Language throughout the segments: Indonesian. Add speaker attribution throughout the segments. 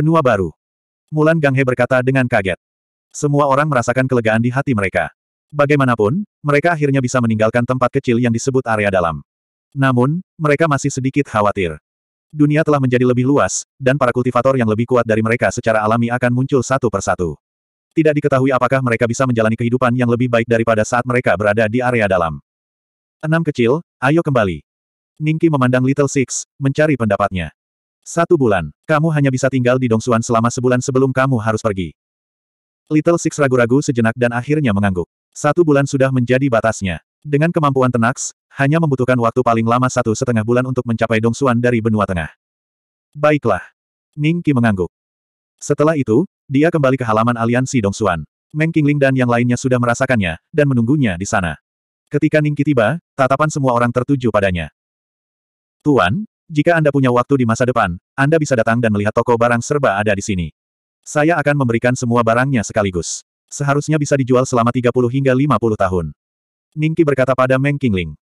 Speaker 1: Benua baru. Mulan Ganghe berkata dengan kaget. Semua orang merasakan kelegaan di hati mereka. Bagaimanapun, mereka akhirnya bisa meninggalkan tempat kecil yang disebut area dalam. Namun, mereka masih sedikit khawatir. Dunia telah menjadi lebih luas, dan para kultivator yang lebih kuat dari mereka secara alami akan muncul satu persatu. Tidak diketahui apakah mereka bisa menjalani kehidupan yang lebih baik daripada saat mereka berada di area dalam. Enam kecil, ayo kembali. Ningki memandang Little Six, mencari pendapatnya. Satu bulan. Kamu hanya bisa tinggal di Dongsuan selama sebulan sebelum kamu harus pergi. Little Six ragu-ragu sejenak dan akhirnya mengangguk. Satu bulan sudah menjadi batasnya. Dengan kemampuan Tenax, hanya membutuhkan waktu paling lama satu setengah bulan untuk mencapai Dongsuan dari benua tengah. Baiklah. Ning Qi mengangguk. Setelah itu, dia kembali ke halaman aliansi Dongsuan. Meng Qingling dan yang lainnya sudah merasakannya, dan menunggunya di sana. Ketika Ning Qi tiba, tatapan semua orang tertuju padanya. Tuan, jika Anda punya waktu di masa depan, Anda bisa datang dan melihat toko barang serba ada di sini. Saya akan memberikan semua barangnya sekaligus. Seharusnya bisa dijual selama 30 hingga 50 tahun. Ningki berkata pada Meng Qingling.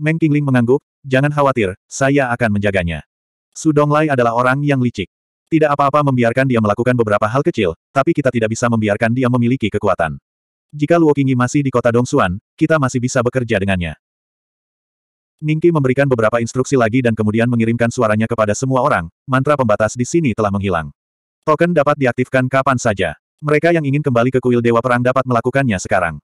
Speaker 1: Meng Qingling mengangguk, jangan khawatir, saya akan menjaganya. Su Lai adalah orang yang licik. Tidak apa-apa membiarkan dia melakukan beberapa hal kecil, tapi kita tidak bisa membiarkan dia memiliki kekuatan. Jika Luo Qingyi masih di kota Dongsuan, kita masih bisa bekerja dengannya. Ningki memberikan beberapa instruksi lagi dan kemudian mengirimkan suaranya kepada semua orang, mantra pembatas di sini telah menghilang. Token dapat diaktifkan kapan saja. Mereka yang ingin kembali ke kuil Dewa Perang dapat melakukannya sekarang.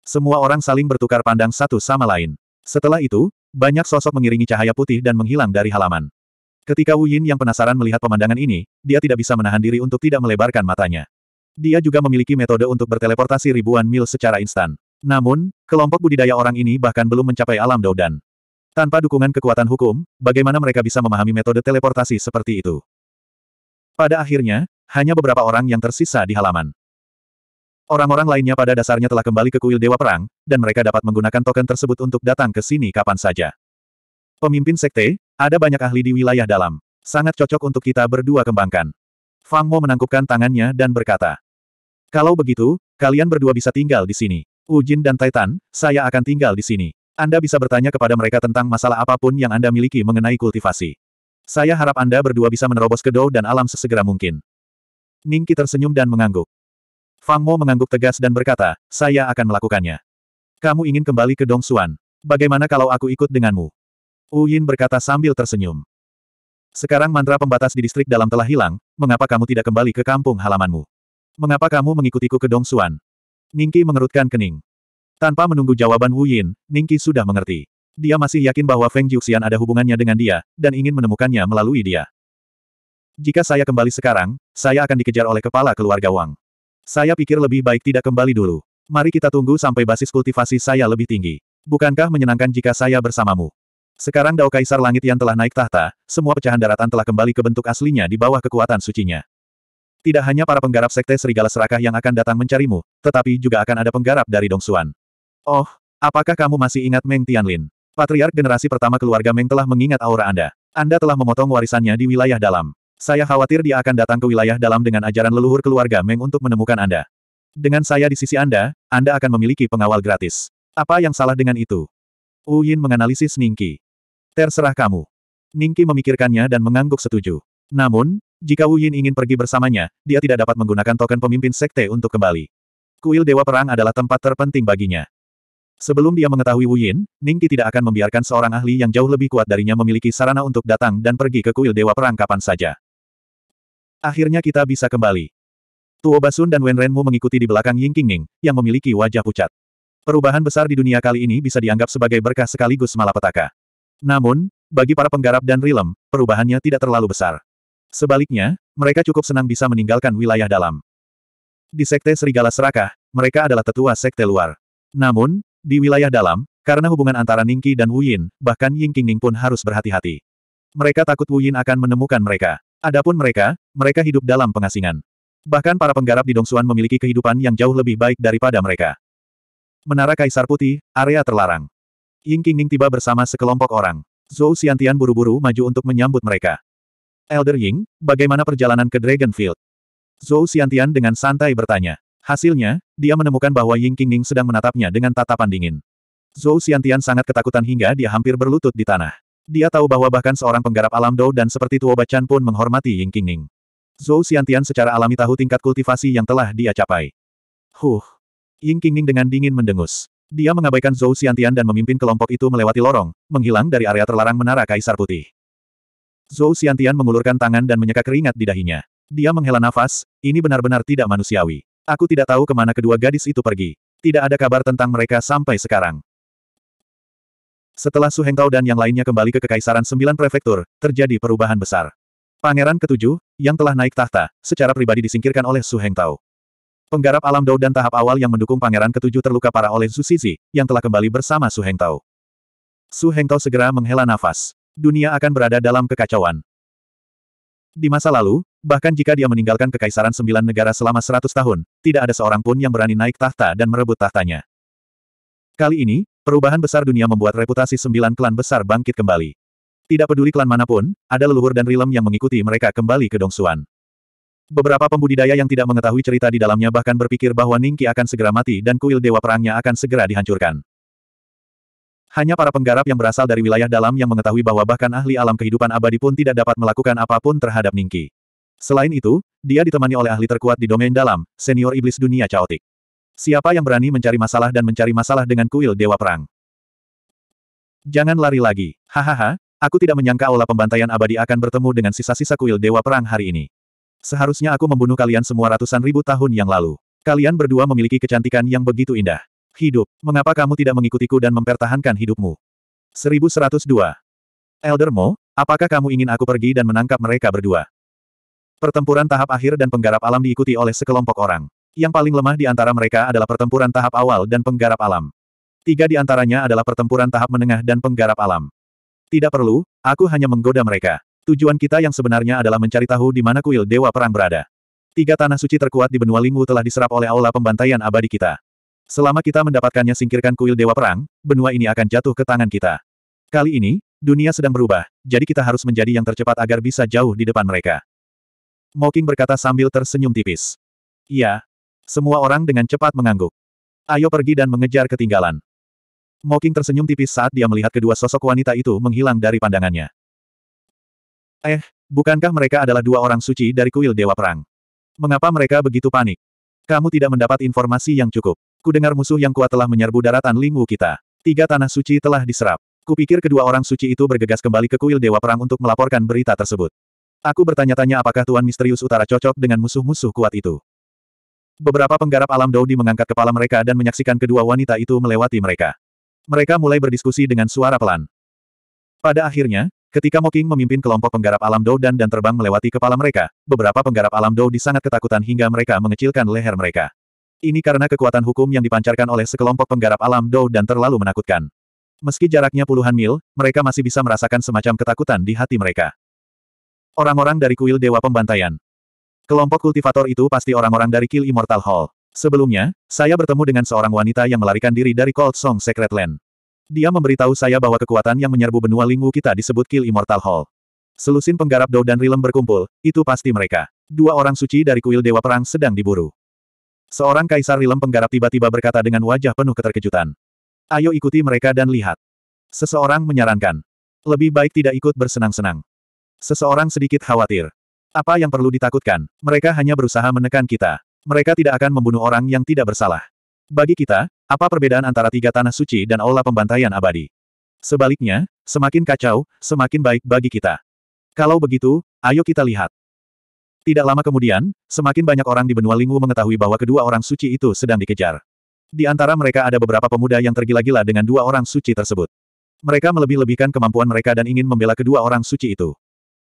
Speaker 1: Semua orang saling bertukar pandang satu sama lain. Setelah itu, banyak sosok mengiringi cahaya putih dan menghilang dari halaman. Ketika Wu Yin yang penasaran melihat pemandangan ini, dia tidak bisa menahan diri untuk tidak melebarkan matanya. Dia juga memiliki metode untuk berteleportasi ribuan mil secara instan. Namun, kelompok budidaya orang ini bahkan belum mencapai alam Doudan. Tanpa dukungan kekuatan hukum, bagaimana mereka bisa memahami metode teleportasi seperti itu? Pada akhirnya, hanya beberapa orang yang tersisa di halaman. Orang-orang lainnya pada dasarnya telah kembali ke kuil Dewa Perang, dan mereka dapat menggunakan token tersebut untuk datang ke sini kapan saja. Pemimpin sekte, ada banyak ahli di wilayah dalam. Sangat cocok untuk kita berdua kembangkan. Fang Mo menangkupkan tangannya dan berkata, Kalau begitu, kalian berdua bisa tinggal di sini. Ujin dan Titan, saya akan tinggal di sini. Anda bisa bertanya kepada mereka tentang masalah apapun yang Anda miliki mengenai kultivasi. Saya harap Anda berdua bisa menerobos ke Dou dan alam sesegera mungkin. Ningki tersenyum dan mengangguk. Fang Mo mengangguk tegas dan berkata, saya akan melakukannya. Kamu ingin kembali ke Dong Xuan. Bagaimana kalau aku ikut denganmu? Yin berkata sambil tersenyum. Sekarang mantra pembatas di distrik dalam telah hilang, mengapa kamu tidak kembali ke kampung halamanmu? Mengapa kamu mengikutiku ke Dong Xuan? Ningki mengerutkan kening. Tanpa menunggu jawaban Wu Yin, Ningqi sudah mengerti. Dia masih yakin bahwa Feng Jiuxian ada hubungannya dengan dia, dan ingin menemukannya melalui dia. Jika saya kembali sekarang, saya akan dikejar oleh kepala keluarga Wang. Saya pikir lebih baik tidak kembali dulu. Mari kita tunggu sampai basis kultivasi saya lebih tinggi. Bukankah menyenangkan jika saya bersamamu? Sekarang Dao Kaisar Langit yang telah naik tahta, semua pecahan daratan telah kembali ke bentuk aslinya di bawah kekuatan sucinya. Tidak hanya para penggarap Sekte Serigala Serakah yang akan datang mencarimu, tetapi juga akan ada penggarap dari Dongsuan. Oh, apakah kamu masih ingat Meng Tianlin? Patriark generasi pertama keluarga Meng telah mengingat aura Anda. Anda telah memotong warisannya di wilayah dalam. Saya khawatir dia akan datang ke wilayah dalam dengan ajaran leluhur keluarga Meng untuk menemukan Anda. Dengan saya di sisi Anda, Anda akan memiliki pengawal gratis. Apa yang salah dengan itu? Wu Yin menganalisis Ningki. Terserah kamu. Ningki memikirkannya dan mengangguk setuju. Namun, jika Wu Yin ingin pergi bersamanya, dia tidak dapat menggunakan token pemimpin sekte untuk kembali. Kuil Dewa Perang adalah tempat terpenting baginya. Sebelum dia mengetahui Wu Yin, Ningki tidak akan membiarkan seorang ahli yang jauh lebih kuat darinya memiliki sarana untuk datang dan pergi ke kuil Dewa perangkapan saja. Akhirnya kita bisa kembali. Tuo Basun dan Wen Renmu mengikuti di belakang Ying Qingning, yang memiliki wajah pucat. Perubahan besar di dunia kali ini bisa dianggap sebagai berkah sekaligus malapetaka. Namun, bagi para penggarap dan rilem, perubahannya tidak terlalu besar. Sebaliknya, mereka cukup senang bisa meninggalkan wilayah dalam. Di Sekte Serigala Serakah, mereka adalah tetua Sekte luar. Namun, di wilayah dalam, karena hubungan antara Ningqi dan Wu Yin, bahkan Ying Qingning pun harus berhati-hati. Mereka takut Wu Yin akan menemukan mereka. Adapun mereka, mereka hidup dalam pengasingan. Bahkan para penggarap di Dongsuan memiliki kehidupan yang jauh lebih baik daripada mereka. Menara Kaisar Putih, area terlarang. Ying Qingning tiba bersama sekelompok orang. Zhou Xiantian buru-buru maju untuk menyambut mereka. Elder Ying, bagaimana perjalanan ke Dragonfield? Zhou Xiantian dengan santai bertanya. Hasilnya, dia menemukan bahwa Ying Qingning sedang menatapnya dengan tatapan dingin. Zhou Xiantian sangat ketakutan hingga dia hampir berlutut di tanah. Dia tahu bahwa bahkan seorang penggarap alam Dou dan seperti Tuo Bacan pun menghormati Ying Qingning. Zhou Xiantian secara alami tahu tingkat kultivasi yang telah dia capai. Huh. Ying Qingning dengan dingin mendengus. Dia mengabaikan Zhou Xiantian dan memimpin kelompok itu melewati lorong, menghilang dari area terlarang menara Kaisar Putih. Zhou Xiantian mengulurkan tangan dan menyeka keringat di dahinya. Dia menghela nafas, ini benar-benar tidak manusiawi. Aku tidak tahu kemana kedua gadis itu pergi. Tidak ada kabar tentang mereka sampai sekarang. Setelah Su Hengtao dan yang lainnya kembali ke Kekaisaran Sembilan Prefektur, terjadi perubahan besar. Pangeran ketujuh, yang telah naik tahta, secara pribadi disingkirkan oleh Su Hengtao. Penggarap alam Dao dan tahap awal yang mendukung pangeran ketujuh terluka parah oleh Su Sizi, yang telah kembali bersama Su Hengtao. Su Hengtao segera menghela nafas. Dunia akan berada dalam kekacauan. Di masa lalu, Bahkan jika dia meninggalkan kekaisaran sembilan negara selama seratus tahun, tidak ada seorang pun yang berani naik tahta dan merebut tahtanya. Kali ini, perubahan besar dunia membuat reputasi sembilan klan besar bangkit kembali. Tidak peduli klan manapun, ada leluhur dan rilem yang mengikuti mereka kembali ke Dongsuan. Beberapa pembudidaya yang tidak mengetahui cerita di dalamnya bahkan berpikir bahwa Ningki akan segera mati dan kuil dewa perangnya akan segera dihancurkan. Hanya para penggarap yang berasal dari wilayah dalam yang mengetahui bahwa bahkan ahli alam kehidupan abadi pun tidak dapat melakukan apapun terhadap Ningki. Selain itu, dia ditemani oleh ahli terkuat di domain dalam, senior iblis dunia caotik. Siapa yang berani mencari masalah dan mencari masalah dengan kuil Dewa Perang? Jangan lari lagi. Hahaha, aku tidak menyangka olah pembantaian abadi akan bertemu dengan sisa-sisa kuil Dewa Perang hari ini. Seharusnya aku membunuh kalian semua ratusan ribu tahun yang lalu. Kalian berdua memiliki kecantikan yang begitu indah. Hidup, mengapa kamu tidak mengikutiku dan mempertahankan hidupmu? 1102. Elder Mo, apakah kamu ingin aku pergi dan menangkap mereka berdua? Pertempuran tahap akhir dan penggarap alam diikuti oleh sekelompok orang. Yang paling lemah di antara mereka adalah pertempuran tahap awal dan penggarap alam. Tiga di antaranya adalah pertempuran tahap menengah dan penggarap alam. Tidak perlu, aku hanya menggoda mereka. Tujuan kita yang sebenarnya adalah mencari tahu di mana kuil Dewa Perang berada. Tiga tanah suci terkuat di benua Lingwu telah diserap oleh aula pembantaian abadi kita. Selama kita mendapatkannya singkirkan kuil Dewa Perang, benua ini akan jatuh ke tangan kita. Kali ini, dunia sedang berubah, jadi kita harus menjadi yang tercepat agar bisa jauh di depan mereka. Moking berkata sambil tersenyum tipis. Iya. Semua orang dengan cepat mengangguk. Ayo pergi dan mengejar ketinggalan. Moking tersenyum tipis saat dia melihat kedua sosok wanita itu menghilang dari pandangannya. Eh, bukankah mereka adalah dua orang suci dari kuil Dewa Perang? Mengapa mereka begitu panik? Kamu tidak mendapat informasi yang cukup. Kudengar musuh yang kuat telah menyerbu daratan Lingwu kita. Tiga tanah suci telah diserap. Kupikir kedua orang suci itu bergegas kembali ke kuil Dewa Perang untuk melaporkan berita tersebut. Aku bertanya-tanya apakah Tuan Misterius Utara cocok dengan musuh-musuh kuat itu. Beberapa penggarap alam di mengangkat kepala mereka dan menyaksikan kedua wanita itu melewati mereka. Mereka mulai berdiskusi dengan suara pelan. Pada akhirnya, ketika Moking memimpin kelompok penggarap alam Dou dan dan terbang melewati kepala mereka, beberapa penggarap alam di sangat ketakutan hingga mereka mengecilkan leher mereka. Ini karena kekuatan hukum yang dipancarkan oleh sekelompok penggarap alam Dou dan terlalu menakutkan. Meski jaraknya puluhan mil, mereka masih bisa merasakan semacam ketakutan di hati mereka. Orang-orang dari kuil Dewa Pembantaian. Kelompok kultivator itu pasti orang-orang dari Kill Immortal Hall. Sebelumnya, saya bertemu dengan seorang wanita yang melarikan diri dari Cold Song Secret Land. Dia memberitahu saya bahwa kekuatan yang menyerbu benua Lingwu kita disebut Kill Immortal Hall. Selusin penggarap Dou dan Rilem berkumpul, itu pasti mereka. Dua orang suci dari kuil Dewa Perang sedang diburu. Seorang kaisar Rilem penggarap tiba-tiba berkata dengan wajah penuh keterkejutan. Ayo ikuti mereka dan lihat. Seseorang menyarankan. Lebih baik tidak ikut bersenang-senang. Seseorang sedikit khawatir. Apa yang perlu ditakutkan? Mereka hanya berusaha menekan kita. Mereka tidak akan membunuh orang yang tidak bersalah. Bagi kita, apa perbedaan antara tiga tanah suci dan olah pembantaian abadi? Sebaliknya, semakin kacau, semakin baik bagi kita. Kalau begitu, ayo kita lihat. Tidak lama kemudian, semakin banyak orang di benua Lingwu mengetahui bahwa kedua orang suci itu sedang dikejar. Di antara mereka ada beberapa pemuda yang tergila-gila dengan dua orang suci tersebut. Mereka melebih-lebihkan kemampuan mereka dan ingin membela kedua orang suci itu.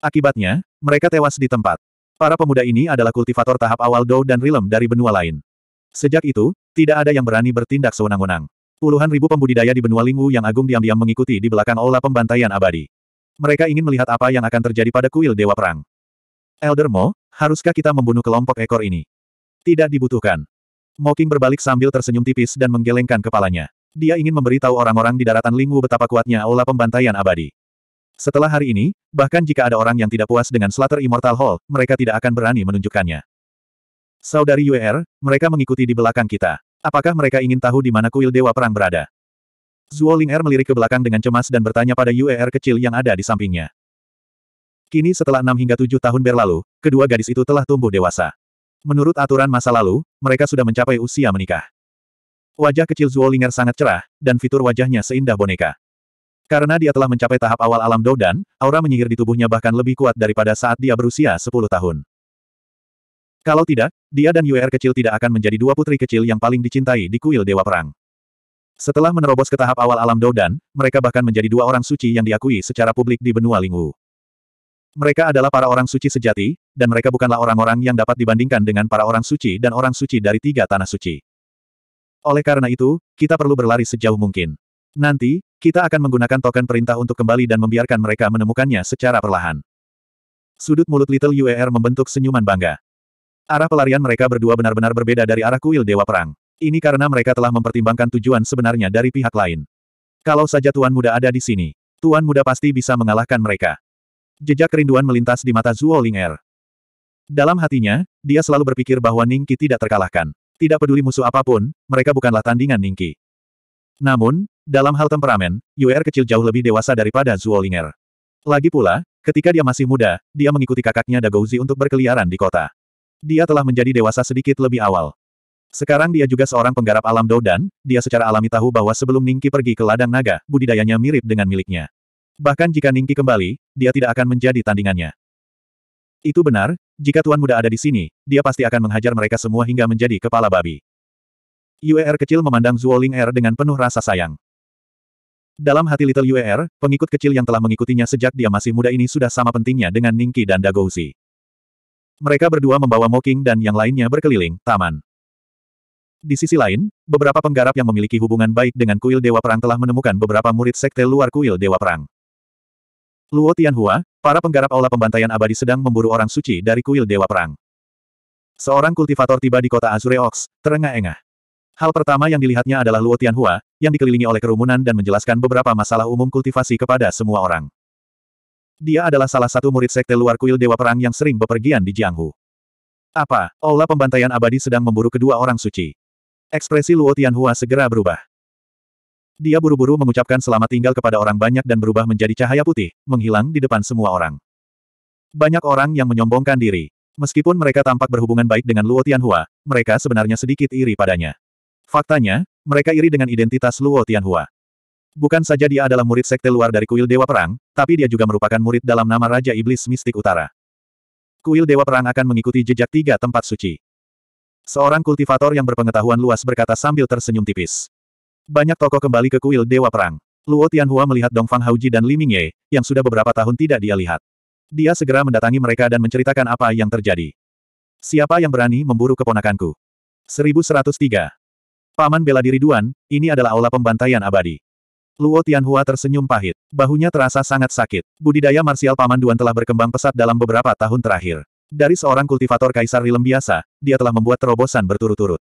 Speaker 1: Akibatnya, mereka tewas di tempat. Para pemuda ini adalah kultivator tahap awal Dou dan Rilem dari benua lain. Sejak itu, tidak ada yang berani bertindak sewenang-wenang. Puluhan ribu pembudidaya di benua Lingwu yang agung diam-diam mengikuti di belakang aula pembantaian abadi. Mereka ingin melihat apa yang akan terjadi pada kuil Dewa Perang. Elder Mo, haruskah kita membunuh kelompok ekor ini? Tidak dibutuhkan. Moking berbalik sambil tersenyum tipis dan menggelengkan kepalanya. Dia ingin memberitahu orang-orang di daratan Lingwu betapa kuatnya aula pembantaian abadi. Setelah hari ini, bahkan jika ada orang yang tidak puas dengan Slater Immortal Hall, mereka tidak akan berani menunjukkannya. Saudari UR, mereka mengikuti di belakang kita. Apakah mereka ingin tahu di mana kuil Dewa Perang berada? Zuo Ling'er melirik ke belakang dengan cemas dan bertanya pada UER kecil yang ada di sampingnya. Kini setelah enam hingga tujuh tahun berlalu, kedua gadis itu telah tumbuh dewasa. Menurut aturan masa lalu, mereka sudah mencapai usia menikah. Wajah kecil Ling'er sangat cerah, dan fitur wajahnya seindah boneka. Karena dia telah mencapai tahap awal alam Doudan, aura menyihir di tubuhnya bahkan lebih kuat daripada saat dia berusia 10 tahun. Kalau tidak, dia dan UR kecil tidak akan menjadi dua putri kecil yang paling dicintai di kuil Dewa Perang. Setelah menerobos ke tahap awal alam Doudan, mereka bahkan menjadi dua orang suci yang diakui secara publik di benua Lingwu. Mereka adalah para orang suci sejati, dan mereka bukanlah orang-orang yang dapat dibandingkan dengan para orang suci dan orang suci dari tiga tanah suci. Oleh karena itu, kita perlu berlari sejauh mungkin. Nanti, kita akan menggunakan token perintah untuk kembali dan membiarkan mereka menemukannya secara perlahan. Sudut mulut Little UER membentuk senyuman bangga. Arah pelarian mereka berdua benar-benar berbeda dari arah kuil Dewa Perang. Ini karena mereka telah mempertimbangkan tujuan sebenarnya dari pihak lain. Kalau saja Tuan Muda ada di sini, Tuan Muda pasti bisa mengalahkan mereka. Jejak kerinduan melintas di mata Zuo Ling'er. Dalam hatinya, dia selalu berpikir bahwa Ningki tidak terkalahkan. Tidak peduli musuh apapun, mereka bukanlah tandingan Ningki. Namun, dalam hal temperamen, Yuer kecil jauh lebih dewasa daripada Zuolinger. Lagi pula, ketika dia masih muda, dia mengikuti kakaknya Dagouzi untuk berkeliaran di kota. Dia telah menjadi dewasa sedikit lebih awal. Sekarang dia juga seorang penggarap alam Doudan, dia secara alami tahu bahwa sebelum Ningki pergi ke ladang naga, budidayanya mirip dengan miliknya. Bahkan jika Ningki kembali, dia tidak akan menjadi tandingannya. Itu benar, jika Tuan Muda ada di sini, dia pasti akan menghajar mereka semua hingga menjadi kepala babi. UER kecil memandang Zhuoling Er dengan penuh rasa sayang. Dalam hati Little UER, pengikut kecil yang telah mengikutinya sejak dia masih muda ini sudah sama pentingnya dengan Ningki dan Dagouzi. Mereka berdua membawa Moking dan yang lainnya berkeliling taman. Di sisi lain, beberapa penggarap yang memiliki hubungan baik dengan kuil Dewa Perang telah menemukan beberapa murid sekte luar kuil Dewa Perang. Luo Tianhua, para penggarap aula pembantaian abadi sedang memburu orang suci dari kuil Dewa Perang. Seorang kultivator tiba di kota Azure Ox, terengah-engah. Hal pertama yang dilihatnya adalah Luo Tianhua, yang dikelilingi oleh kerumunan dan menjelaskan beberapa masalah umum kultivasi kepada semua orang. Dia adalah salah satu murid sekte luar kuil Dewa Perang yang sering bepergian di Jianghu. Apa, aula pembantaian abadi sedang memburu kedua orang suci? Ekspresi Luo Tianhua segera berubah. Dia buru-buru mengucapkan selamat tinggal kepada orang banyak dan berubah menjadi cahaya putih, menghilang di depan semua orang. Banyak orang yang menyombongkan diri. Meskipun mereka tampak berhubungan baik dengan Luo Tianhua, mereka sebenarnya sedikit iri padanya. Faktanya, mereka iri dengan identitas Luo Tianhua. Bukan saja dia adalah murid sekte luar dari kuil Dewa Perang, tapi dia juga merupakan murid dalam nama Raja Iblis Mistik Utara. Kuil Dewa Perang akan mengikuti jejak tiga tempat suci. Seorang kultivator yang berpengetahuan luas berkata sambil tersenyum tipis. Banyak tokoh kembali ke kuil Dewa Perang. Luo Tianhua melihat Dongfang Haoji dan Li Mingye, yang sudah beberapa tahun tidak dia lihat. Dia segera mendatangi mereka dan menceritakan apa yang terjadi. Siapa yang berani memburu keponakanku? 1103. Paman bela diri Duan, ini adalah aula pembantaian abadi. Luo Tianhua tersenyum pahit. Bahunya terasa sangat sakit. Budidaya marsial Paman Duan telah berkembang pesat dalam beberapa tahun terakhir. Dari seorang kultivator kaisar rilem biasa, dia telah membuat terobosan berturut-turut.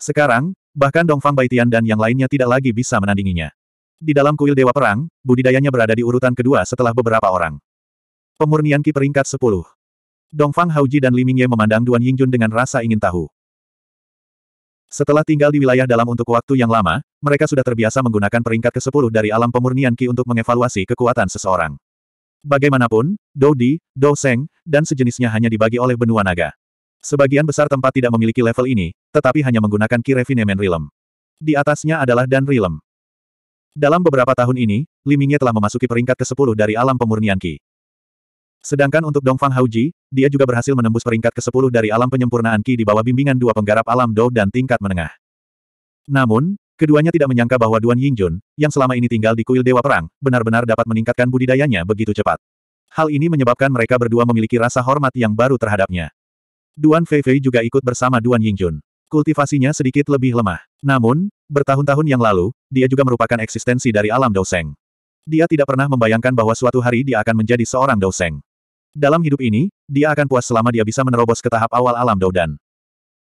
Speaker 1: Sekarang, bahkan Dongfang Baitian dan yang lainnya tidak lagi bisa menandinginya. Di dalam kuil Dewa Perang, budidayanya berada di urutan kedua setelah beberapa orang. Pemurnian Ki peringkat 10. Dongfang Hauji dan Limingye memandang Duan Yingjun dengan rasa ingin tahu. Setelah tinggal di wilayah dalam untuk waktu yang lama, mereka sudah terbiasa menggunakan peringkat ke-10 dari alam pemurnian Qi untuk mengevaluasi kekuatan seseorang. Bagaimanapun, Dou Di, Dou Seng, dan sejenisnya hanya dibagi oleh benua naga. Sebagian besar tempat tidak memiliki level ini, tetapi hanya menggunakan Qi Refinement Realm. Di atasnya adalah Dan Realm. Dalam beberapa tahun ini, Limingye telah memasuki peringkat ke-10 dari alam pemurnian Qi. Sedangkan untuk Dongfang Hauji, dia juga berhasil menembus peringkat ke-10 dari alam penyempurnaan Qi di bawah bimbingan dua penggarap alam Dou dan tingkat menengah. Namun, keduanya tidak menyangka bahwa Duan Yingjun, yang selama ini tinggal di kuil Dewa Perang, benar-benar dapat meningkatkan budidayanya begitu cepat. Hal ini menyebabkan mereka berdua memiliki rasa hormat yang baru terhadapnya. Duan Feifei juga ikut bersama Duan Yingjun. Kultivasinya sedikit lebih lemah. Namun, bertahun-tahun yang lalu, dia juga merupakan eksistensi dari alam Dou Seng. Dia tidak pernah membayangkan bahwa suatu hari dia akan menjadi seorang Dou Seng. Dalam hidup ini, dia akan puas selama dia bisa menerobos ke tahap awal alam Doudan.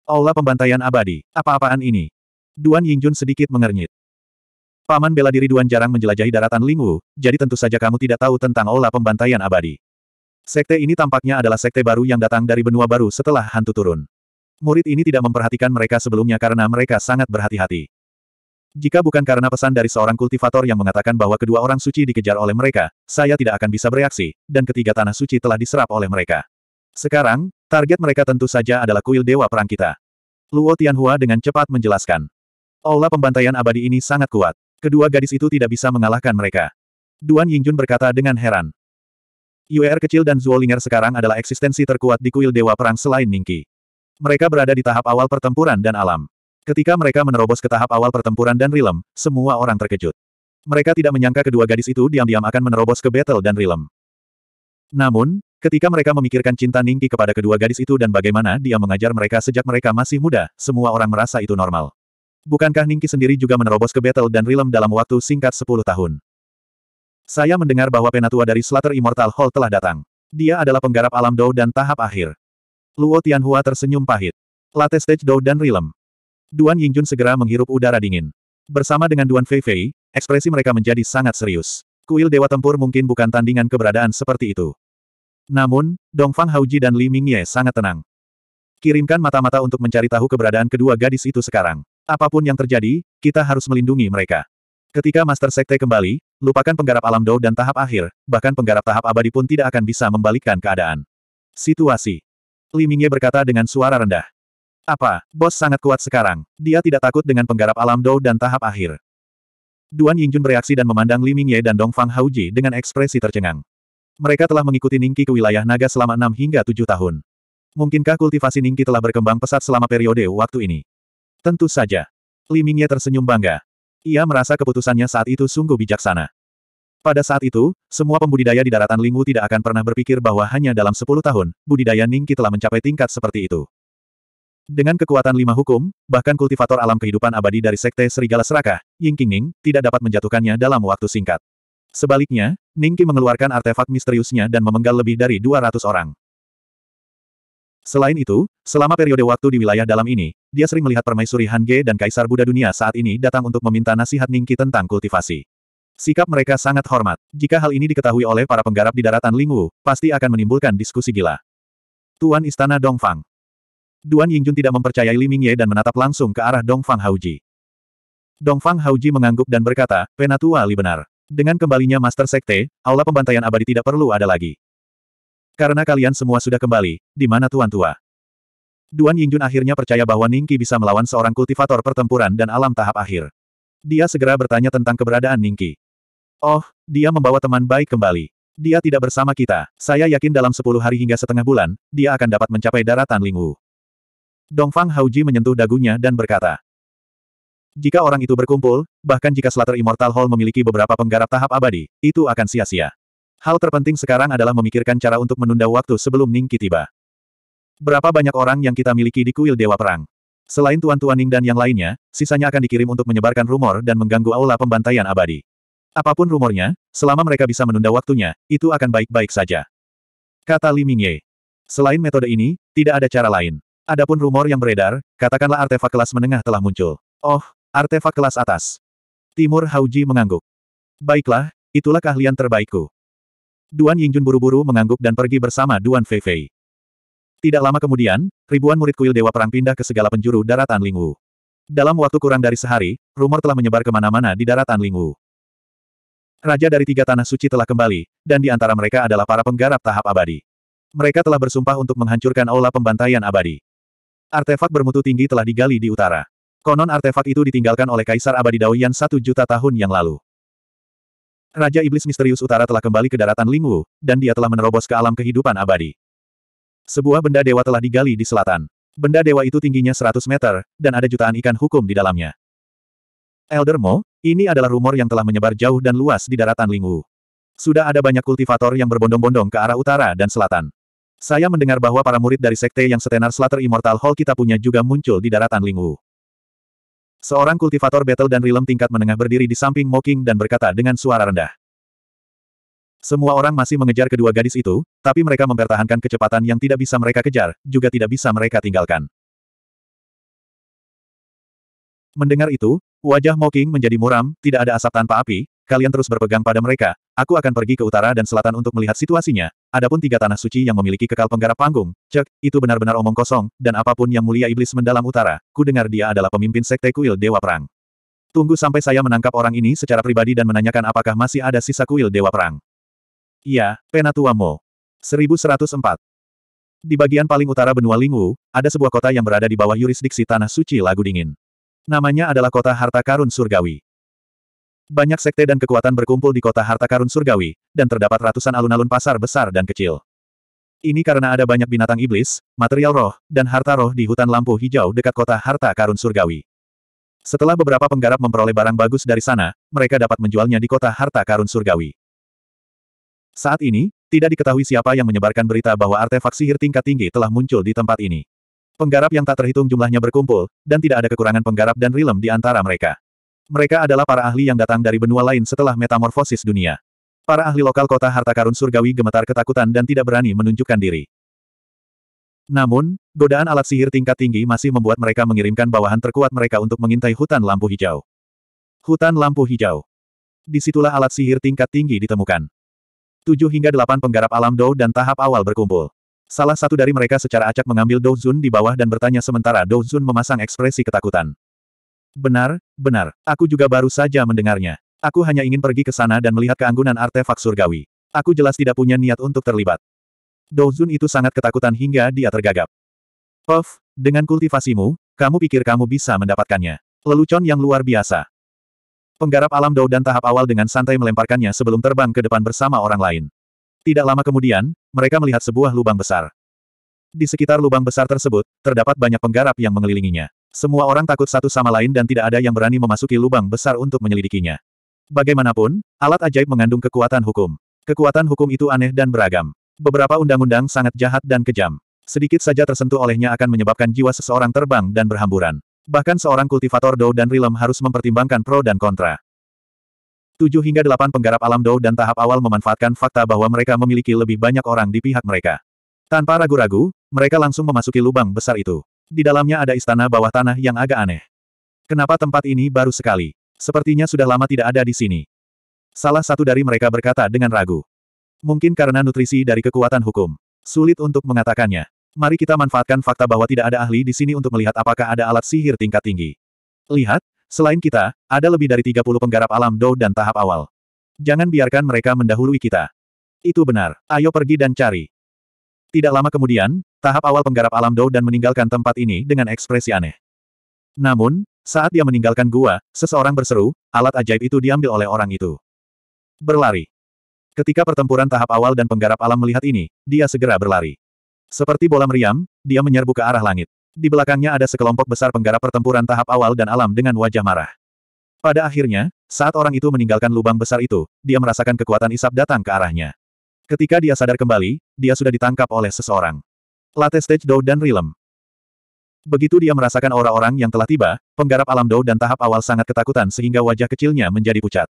Speaker 1: Aula pembantaian abadi, apa-apaan ini? Duan Yingjun sedikit mengernyit. Paman bela diri Duan jarang menjelajahi daratan Lingwu, jadi tentu saja kamu tidak tahu tentang Aula pembantaian abadi. Sekte ini tampaknya adalah sekte baru yang datang dari benua baru setelah hantu turun. Murid ini tidak memperhatikan mereka sebelumnya karena mereka sangat berhati-hati. Jika bukan karena pesan dari seorang kultivator yang mengatakan bahwa kedua orang suci dikejar oleh mereka, saya tidak akan bisa bereaksi, dan ketiga tanah suci telah diserap oleh mereka. Sekarang, target mereka tentu saja adalah kuil dewa perang kita. Luo Tianhua dengan cepat menjelaskan. Aula pembantaian abadi ini sangat kuat. Kedua gadis itu tidak bisa mengalahkan mereka. Duan Yingjun berkata dengan heran. UR kecil dan Zuolinger sekarang adalah eksistensi terkuat di kuil dewa perang selain Ningki. Mereka berada di tahap awal pertempuran dan alam. Ketika mereka menerobos ke tahap awal pertempuran dan Rilem, semua orang terkejut. Mereka tidak menyangka kedua gadis itu diam-diam akan menerobos ke battle dan Rilem. Namun, ketika mereka memikirkan cinta Ningki kepada kedua gadis itu dan bagaimana dia mengajar mereka sejak mereka masih muda, semua orang merasa itu normal. Bukankah Ningki sendiri juga menerobos ke battle dan Rilem dalam waktu singkat 10 tahun? Saya mendengar bahwa penatua dari Slater Immortal Hall telah datang. Dia adalah penggarap alam Dou dan tahap akhir. Luo Tianhua tersenyum pahit. Late Stage Dou dan Rilem. Duan Yingjun segera menghirup udara dingin. Bersama dengan Duan Fei Fei, ekspresi mereka menjadi sangat serius. Kuil Dewa Tempur mungkin bukan tandingan keberadaan seperti itu. Namun, Dongfang Hauji dan Li Mingye sangat tenang. Kirimkan mata-mata untuk mencari tahu keberadaan kedua gadis itu sekarang. Apapun yang terjadi, kita harus melindungi mereka. Ketika Master Sekte kembali, lupakan penggarap alam dou dan tahap akhir, bahkan penggarap tahap abadi pun tidak akan bisa membalikkan keadaan. Situasi. Li Mingye berkata dengan suara rendah. Apa, bos sangat kuat sekarang. Dia tidak takut dengan penggarap alam Dou dan tahap akhir. Duan Yingjun bereaksi dan memandang Li Mingye dan Dong Fang Haoji dengan ekspresi tercengang. Mereka telah mengikuti Ningki ke wilayah naga selama 6 hingga 7 tahun. Mungkinkah kultivasi Ningki telah berkembang pesat selama periode waktu ini? Tentu saja. Li Mingye tersenyum bangga. Ia merasa keputusannya saat itu sungguh bijaksana. Pada saat itu, semua pembudidaya di daratan Lingwu tidak akan pernah berpikir bahwa hanya dalam 10 tahun, budidaya Ningki telah mencapai tingkat seperti itu. Dengan kekuatan lima hukum, bahkan kultivator alam kehidupan abadi dari Sekte Serigala Serakah, Ying Qingning, tidak dapat menjatuhkannya dalam waktu singkat. Sebaliknya, Ning Qi mengeluarkan artefak misteriusnya dan memenggal lebih dari 200 orang. Selain itu, selama periode waktu di wilayah dalam ini, dia sering melihat permaisuri Han Ge dan Kaisar Buddha dunia saat ini datang untuk meminta nasihat Ning Qi tentang kultivasi. Sikap mereka sangat hormat. Jika hal ini diketahui oleh para penggarap di daratan Lingwu, pasti akan menimbulkan diskusi gila. Tuan Istana Dongfang Duan Yingjun tidak mempercayai Li Mingye dan menatap langsung ke arah Dong Fang Haoji. Dong Fang Haoji mengangguk dan berkata, Penatua Li benar. Dengan kembalinya Master Sekte, aula pembantaian abadi tidak perlu ada lagi. Karena kalian semua sudah kembali, di mana Tuan Tua? Duan Yingjun akhirnya percaya bahwa Ningki bisa melawan seorang kultivator pertempuran dan alam tahap akhir. Dia segera bertanya tentang keberadaan Ningki. Oh, dia membawa teman baik kembali. Dia tidak bersama kita. Saya yakin dalam sepuluh hari hingga setengah bulan, dia akan dapat mencapai daratan Lingwu. Dongfang Hauji menyentuh dagunya dan berkata. Jika orang itu berkumpul, bahkan jika Slater Immortal Hall memiliki beberapa penggarap tahap abadi, itu akan sia-sia. Hal terpenting sekarang adalah memikirkan cara untuk menunda waktu sebelum Ningki tiba. Berapa banyak orang yang kita miliki di kuil Dewa Perang? Selain Tuan-Tuan Ning dan yang lainnya, sisanya akan dikirim untuk menyebarkan rumor dan mengganggu aula pembantaian abadi. Apapun rumornya, selama mereka bisa menunda waktunya, itu akan baik-baik saja. Kata Li Mingye. Selain metode ini, tidak ada cara lain. Adapun rumor yang beredar, katakanlah artefak kelas menengah telah muncul. Oh, artefak kelas atas. Timur Hauji mengangguk. Baiklah, itulah keahlian terbaikku. Duan Yingjun buru-buru mengangguk dan pergi bersama Duan Feifei. Tidak lama kemudian, ribuan murid kuil Dewa Perang pindah ke segala penjuru daratan Lingwu. Dalam waktu kurang dari sehari, rumor telah menyebar kemana-mana di daratan Lingwu. Raja dari tiga tanah suci telah kembali, dan di antara mereka adalah para penggarap tahap abadi. Mereka telah bersumpah untuk menghancurkan aula pembantaian abadi. Artefak bermutu tinggi telah digali di utara. Konon artefak itu ditinggalkan oleh Kaisar Abadi Daoyan satu juta tahun yang lalu. Raja Iblis Misterius Utara telah kembali ke daratan Lingwu, dan dia telah menerobos ke alam kehidupan abadi. Sebuah benda dewa telah digali di selatan. Benda dewa itu tingginya 100 meter, dan ada jutaan ikan hukum di dalamnya. Elder Mo, ini adalah rumor yang telah menyebar jauh dan luas di daratan Lingwu. Sudah ada banyak kultivator yang berbondong-bondong ke arah utara dan selatan. Saya mendengar bahwa para murid dari sekte yang setenar Slater Immortal Hall kita punya juga muncul di daratan Lingwu. Seorang kultivator battle dan rilem tingkat menengah berdiri di samping Moking dan berkata dengan suara rendah. Semua orang masih mengejar kedua gadis itu, tapi mereka mempertahankan kecepatan yang tidak bisa mereka kejar, juga tidak bisa mereka tinggalkan. Mendengar itu, wajah Moking menjadi muram, tidak ada asap tanpa api, kalian terus berpegang pada mereka, Aku akan pergi ke utara dan selatan untuk melihat situasinya, adapun tiga tanah suci yang memiliki kekal penggarap panggung, cek, itu benar-benar omong kosong, dan apapun yang mulia iblis mendalam utara, ku dengar dia adalah pemimpin sekte kuil Dewa Perang. Tunggu sampai saya menangkap orang ini secara pribadi dan menanyakan apakah masih ada sisa kuil Dewa Perang. Iya, Penatua Mo. 1104 Di bagian paling utara benua Lingwu, ada sebuah kota yang berada di bawah yurisdiksi Tanah Suci Lagu Dingin. Namanya adalah kota Harta Karun Surgawi. Banyak sekte dan kekuatan berkumpul di kota harta karun surgawi, dan terdapat ratusan alun-alun pasar besar dan kecil. Ini karena ada banyak binatang iblis, material roh, dan harta roh di hutan lampu hijau dekat kota harta karun surgawi. Setelah beberapa penggarap memperoleh barang bagus dari sana, mereka dapat menjualnya di kota harta karun surgawi. Saat ini, tidak diketahui siapa yang menyebarkan berita bahwa artefak sihir tingkat tinggi telah muncul di tempat ini. Penggarap yang tak terhitung jumlahnya berkumpul, dan tidak ada kekurangan penggarap dan rilem di antara mereka. Mereka adalah para ahli yang datang dari benua lain setelah metamorfosis dunia. Para ahli lokal kota harta karun surgawi gemetar ketakutan dan tidak berani menunjukkan diri. Namun, godaan alat sihir tingkat tinggi masih membuat mereka mengirimkan bawahan terkuat mereka untuk mengintai hutan lampu hijau. Hutan lampu hijau. Disitulah alat sihir tingkat tinggi ditemukan. Tujuh hingga delapan penggarap alam Dou dan tahap awal berkumpul. Salah satu dari mereka secara acak mengambil Dou Zun di bawah dan bertanya sementara Dou Zun memasang ekspresi ketakutan. Benar, benar, aku juga baru saja mendengarnya. Aku hanya ingin pergi ke sana dan melihat keanggunan artefak surgawi. Aku jelas tidak punya niat untuk terlibat. Douzun itu sangat ketakutan hingga dia tergagap. Puff, dengan kultivasimu, kamu pikir kamu bisa mendapatkannya. Lelucon yang luar biasa. Penggarap alam Dou dan tahap awal dengan santai melemparkannya sebelum terbang ke depan bersama orang lain. Tidak lama kemudian, mereka melihat sebuah lubang besar. Di sekitar lubang besar tersebut, terdapat banyak penggarap yang mengelilinginya. Semua orang takut satu sama lain dan tidak ada yang berani memasuki lubang besar untuk menyelidikinya. Bagaimanapun, alat ajaib mengandung kekuatan hukum. Kekuatan hukum itu aneh dan beragam. Beberapa undang-undang sangat jahat dan kejam. Sedikit saja tersentuh olehnya akan menyebabkan jiwa seseorang terbang dan berhamburan. Bahkan seorang kultivator Dou dan Rilem harus mempertimbangkan pro dan kontra. Tujuh hingga delapan penggarap alam Dou dan tahap awal memanfaatkan fakta bahwa mereka memiliki lebih banyak orang di pihak mereka. Tanpa ragu-ragu, mereka langsung memasuki lubang besar itu. Di dalamnya ada istana bawah tanah yang agak aneh. Kenapa tempat ini baru sekali? Sepertinya sudah lama tidak ada di sini. Salah satu dari mereka berkata dengan ragu. Mungkin karena nutrisi dari kekuatan hukum. Sulit untuk mengatakannya. Mari kita manfaatkan fakta bahwa tidak ada ahli di sini untuk melihat apakah ada alat sihir tingkat tinggi. Lihat, selain kita, ada lebih dari 30 penggarap alam Dou dan tahap awal. Jangan biarkan mereka mendahului kita. Itu benar, ayo pergi dan cari. Tidak lama kemudian, tahap awal penggarap alam Dou dan meninggalkan tempat ini dengan ekspresi aneh. Namun, saat dia meninggalkan gua, seseorang berseru, alat ajaib itu diambil oleh orang itu. Berlari. Ketika pertempuran tahap awal dan penggarap alam melihat ini, dia segera berlari. Seperti bola meriam, dia menyerbu ke arah langit. Di belakangnya ada sekelompok besar penggarap pertempuran tahap awal dan alam dengan wajah marah. Pada akhirnya, saat orang itu meninggalkan lubang besar itu, dia merasakan kekuatan isap datang ke arahnya. Ketika dia sadar kembali, dia sudah ditangkap oleh seseorang. Late Stage Dou dan Rilem. Begitu dia merasakan orang-orang yang telah tiba, penggarap alam Dou dan tahap awal sangat ketakutan sehingga wajah kecilnya menjadi pucat.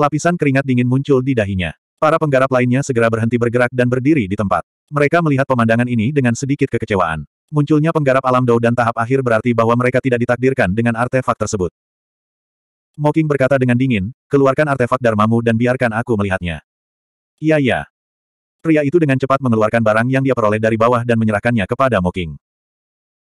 Speaker 1: Lapisan keringat dingin muncul di dahinya. Para penggarap lainnya segera berhenti bergerak dan berdiri di tempat. Mereka melihat pemandangan ini dengan sedikit kekecewaan. Munculnya penggarap alam Dou dan tahap akhir berarti bahwa mereka tidak ditakdirkan dengan artefak tersebut. Moking berkata dengan dingin, keluarkan artefak Dharmamu dan biarkan aku melihatnya. Iya ya, Pria itu dengan cepat mengeluarkan barang yang dia peroleh dari bawah dan menyerahkannya kepada Moking.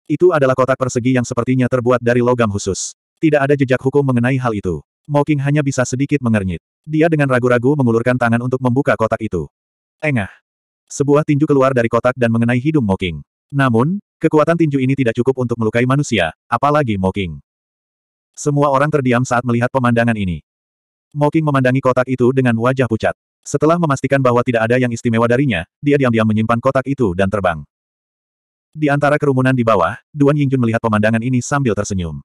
Speaker 1: Itu adalah kotak persegi yang sepertinya terbuat dari logam khusus. Tidak ada jejak hukum mengenai hal itu. Moking hanya bisa sedikit mengernyit. Dia dengan ragu-ragu mengulurkan tangan untuk membuka kotak itu. Engah. Sebuah tinju keluar dari kotak dan mengenai hidung Moking. Namun, kekuatan tinju ini tidak cukup untuk melukai manusia, apalagi Moking. Semua orang terdiam saat melihat pemandangan ini. Moking memandangi kotak itu dengan wajah pucat. Setelah memastikan bahwa tidak ada yang istimewa darinya, dia diam-diam menyimpan kotak itu dan terbang. Di antara kerumunan di bawah, Duan Yingjun melihat pemandangan ini sambil tersenyum.